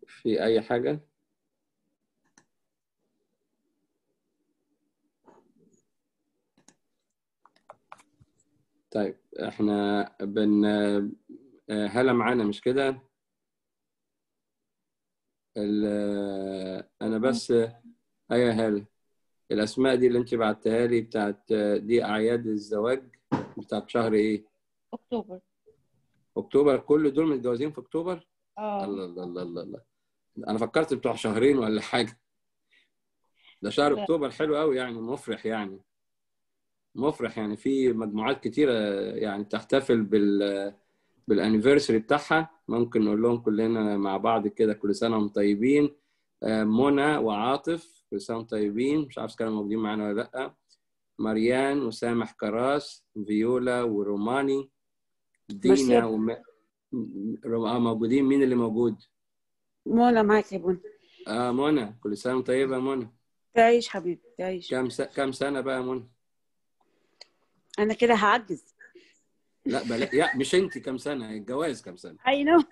في اي حاجه طيب احنا بن آه، هلا معانا مش كده ال آه، انا بس آه، ايوه هلا الاسماء دي اللي انت بعتها لي بتاعت دي اعياد الزواج بتاعت شهر ايه اكتوبر اكتوبر كل دول متجوزين في اكتوبر اه الله الله الله الله, الله. انا فكرت بتوع شهرين ولا حاجه ده شهر اكتوبر حلو قوي يعني مفرح يعني مفرح يعني في مجموعات كتيرة يعني تحتفل بال بالانيفرسري بتاعها ممكن نقول لهم كلنا مع بعض كده كل سنة وهم طيبين آه، منى وعاطف كل سنة وهم طيبين مش عارف كانوا موجودين معانا ولا لأ مريان وسامح كراس فيولا وروماني دينا وم... آه، موجودين مين اللي موجود؟ منى معاك يا منى اه منى كل سنة طيبة منى تعيش حبيبي تعيش كم س... كم سنة بقى منى؟ انا كده هعجز لا بلا لا مش انت كم سنه الجواز كم سنه اي نو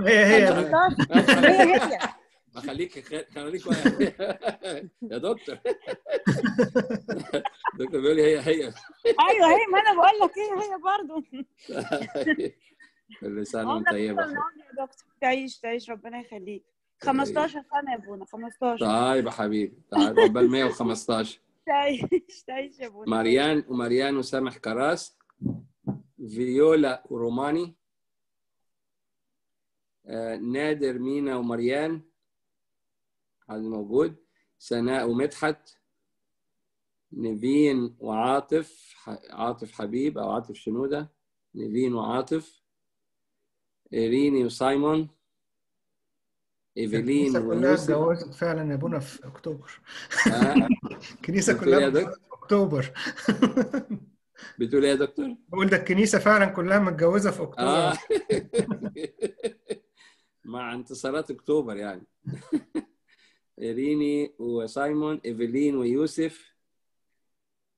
هي هي هي هي خليك خليك يا دكتور دكتور بيقول لي هي هي ايوه هي ما انا بقول لك هي إيه، هي برضه كل سنه وانت طيبه يا دكتور تعيش تعيش ربنا يخليك 15 طيب. سنه يا ابونا 15 طيب يا حبيبي طيب، عقبال 115 ماريان وماريان وسامح كراس فيولا وروماني نادر مينا ومريان هذا موجود سناء ومدحت نبين وعاطف عاطف حبيب او عاطف شنوده نبين وعاطف ايريني وسايمون ايفلين كلها اتجوزت فعلا يا بونا في اكتوبر الكنيسه آه. إيه كلها في اكتوبر بتقول ايه يا دكتور؟ بقول ده الكنيسه فعلا كلها متجوزه في اكتوبر آه. مع انتصارات اكتوبر يعني ايريني وسايمون ايفلين ويوسف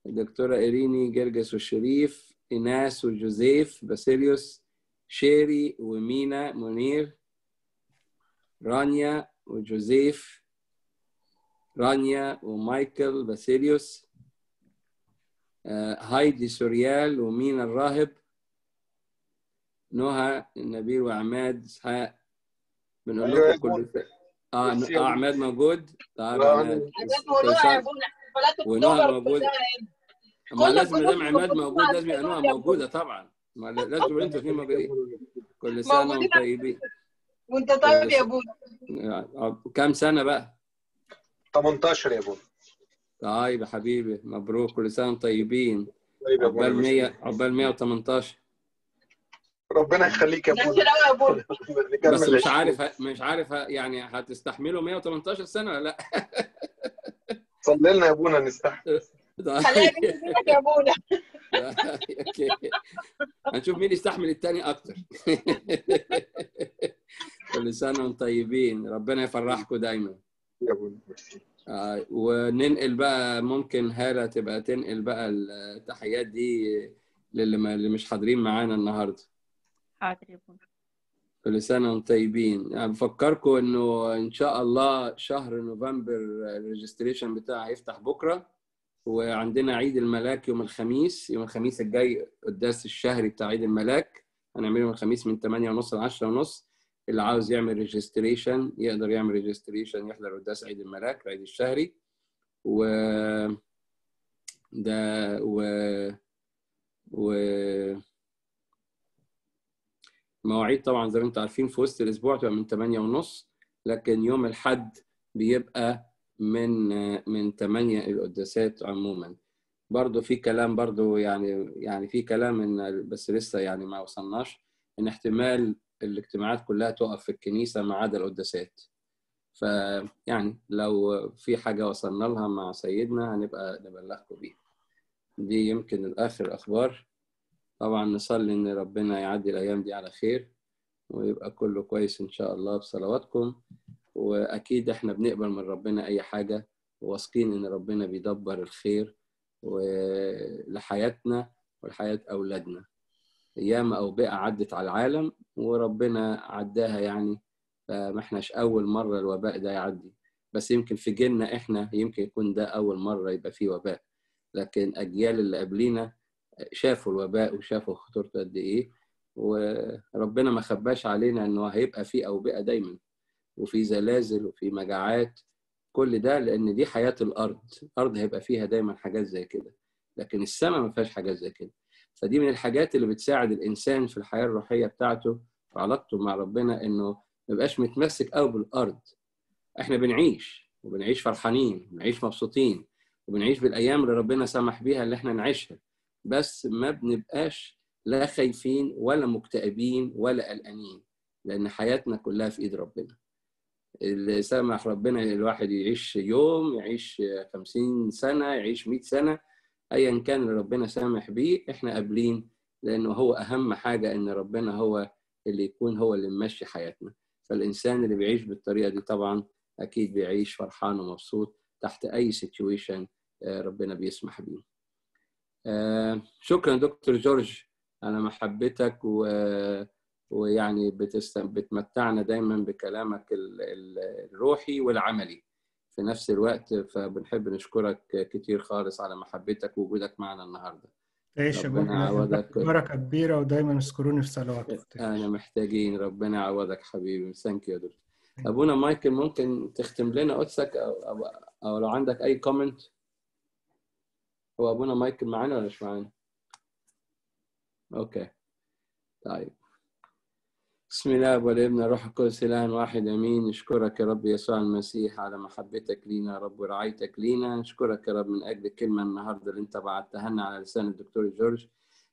الدكتوره ايريني جرجس والشريف ايناس وجوزيف باسيليوس شيري ومينا منير رانيا وجوزيف رانيا ومايكل باسيليوس آه، هايدي سوريال ومينا الراهب نهى النبيل وعماد اسحاق بنقول لكم كل أيوة. اه اه عماد موجود طيب عماد ونهى موجود ما لازم دام عماد موجود لازم يبقى نهى موجوده طبعا لازم انتوا اثنين موجودين كل سنه وانتم طيبين وانت طيب يا ابونا آه، آه، كام سنه بقى 18 يا ابونا طيب يا حبيبي مبروك كل سنه طيبين طيب يا عقبال 100 عقبال 118 ربنا يخليك يا ابونا بس مش عارف مش عارف يعني هتستحملوا 118 سنه ولا لا صلي لنا يا ابونا نستحمل خليها طيب. يا ابونا هنشوف مين يستحمل الثاني اكتر كل سنة وانتم طيبين ربنا يفرحكم دايما يا آه وننقل بقى ممكن هالة تبقى تنقل بقى التحيات دي للي مش حاضرين معانا النهارده حاضر يا كل سنة وانتم طيبين يعني بفكركم انه ان شاء الله شهر نوفمبر الريجستريشن بتاعه هيفتح بكرة وعندنا عيد الملاك يوم الخميس يوم الخميس الجاي قداس الشهري بتاع عيد الملاك هنعمله يوم الخميس من 8 ونص ل 10 ونص اللي عاوز يعمل ريجستريشن يقدر يعمل ريجستريشن يحضر قداس عيد الملاك العيد الشهري و ده و و مواعيد طبعا زي ما انتم عارفين في وسط الاسبوع تبقى من 8 ونص لكن يوم الحد بيبقى من من 8 القداسات عموما برضه في كلام برضه يعني يعني في كلام ان بس لسه يعني ما وصلناش ان احتمال الاجتماعات كلها تقف في الكنيسه ما عدا القداسات فيعني لو في حاجه وصلنا لها مع سيدنا هنبقى نبلغكم بيها دي يمكن الاخر اخبار طبعا نصلي ان ربنا يعدي الايام دي على خير ويبقى كله كويس ان شاء الله بصلواتكم واكيد احنا بنقبل من ربنا اي حاجه واثقين ان ربنا بيدبر الخير لحياتنا ولحياه اولادنا ياما أوبئة عدت على العالم وربنا عداها يعني فما احناش أول مرة الوباء ده يعدي بس يمكن في جيلنا احنا يمكن يكون ده أول مرة يبقى فيه وباء لكن أجيال اللي قبلينا شافوا الوباء وشافوا خطورته قد إيه وربنا ما خباش علينا إنه هيبقى فيه أوبئة دايما وفي زلازل وفي مجاعات كل ده لأن دي حياة الأرض الأرض هيبقى فيها دايما حاجات زي كده لكن السماء ما فيهاش حاجات زي كده فدي من الحاجات اللي بتساعد الانسان في الحياه الروحيه بتاعته في علاقته مع ربنا انه ما يبقاش متمسك قوي بالارض احنا بنعيش وبنعيش فرحانين بنعيش مبسوطين وبنعيش بالايام اللي ربنا سمح بيها اللي احنا نعيشها بس ما بنبقاش لا خايفين ولا مكتئبين ولا قلقانين لان حياتنا كلها في ايد ربنا اللي سمح ربنا الواحد يعيش يوم يعيش 50 سنه يعيش 100 سنه ايا كان اللي ربنا سامح بيه احنا قابلين لانه هو اهم حاجه ان ربنا هو اللي يكون هو اللي ممشي حياتنا فالانسان اللي بيعيش بالطريقه دي طبعا اكيد بيعيش فرحان ومبسوط تحت اي سيتويشن آه، ربنا بيسمح بيه آه، شكرا دكتور جورج على محبتك و... آه، ويعني بتست... بتمتعنا دايما بكلامك الروحي والعملي في نفس الوقت فبنحب نشكرك كتير خالص على محبتك ووجودك معنا النهارده ربنا يا بركه كبيره ودايما اذكروني في صلواتك انا محتاجين ربنا يعوضك حبيبي ثانك يو ابونا مايكل ممكن تختم لنا قدسك أو, أو, او لو عندك اي كومنت هو ابونا مايكل معانا ولا مش معانا اوكي طيب بسم الله والابن روح القدس اله واحد امين نشكرك يا رب يسوع المسيح على محبتك لينا يا رب ورعايتك لينا نشكرك يا رب من اجل الكلمه النهارده اللي انت بعتها لنا على لسان الدكتور جورج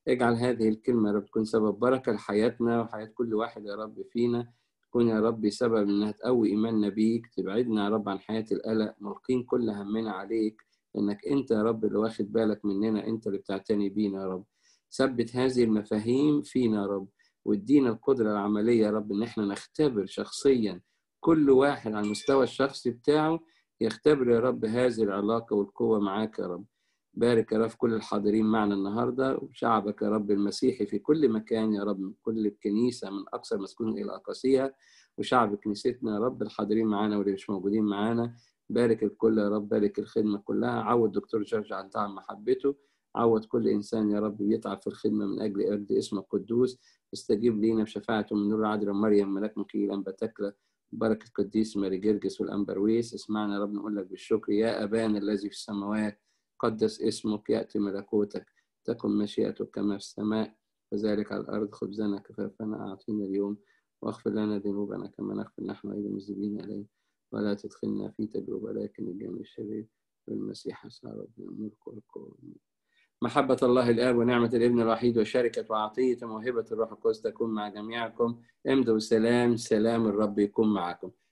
اجعل هذه الكلمه يا رب تكون سبب بركه لحياتنا وحياه كل واحد يا رب فينا تكون يا رب سبب انها تقوي ايماننا بيك تبعدنا يا رب عن حياه القلق ملقين كل همنا عليك انك انت يا رب اللي واخد بالك مننا انت اللي بتعتني بينا يا رب ثبت هذه المفاهيم فينا يا رب وادينا القدرة العملية يا رب إن إحنا نختبر شخصيا كل واحد على المستوى الشخصي بتاعه يختبر يا رب هذه العلاقة والقوة معاك يا رب بارك يا رب كل الحاضرين معنا النهاردة وشعبك يا رب المسيحي في كل مكان يا رب من كل الكنيسة من أقصى مسكون إلى أقاسيها وشعب كنيستنا يا رب الحاضرين معنا واللي مش موجودين معنا بارك الكل يا رب بارك الخدمة كلها عود دكتور جورج عن دعم محبته عوض كل إنسان يا رب بيتعب في الخدمة من أجل ارض اسمك قدوس استجيب لينا بشفاعته من نور عدل مريم ملاك مكيل أنبا تكلة بركة قديس ماري جرجس والامبرويس اسمعنا يا رب نقول لك بالشكر يا أبانا الذي في السماوات قدس اسمك يأتي ملكوتك تكن مشيئتك كما في السماء وذلك على الأرض خبزنا كفافنا أعطينا اليوم واغفر لنا ذنوبنا كما نغفر نحن أيضا المذنبين إليه ولا تدخلنا في تجربة لكن الجميع الشرير بالمسيح صار ربنا الملك والقوة محبة الله الآب ونعمة الابن الوحيد وشركة وعطية موهبة الروح القدس تكون مع جميعكم امضوا بالسلام سلام الرب يكون معكم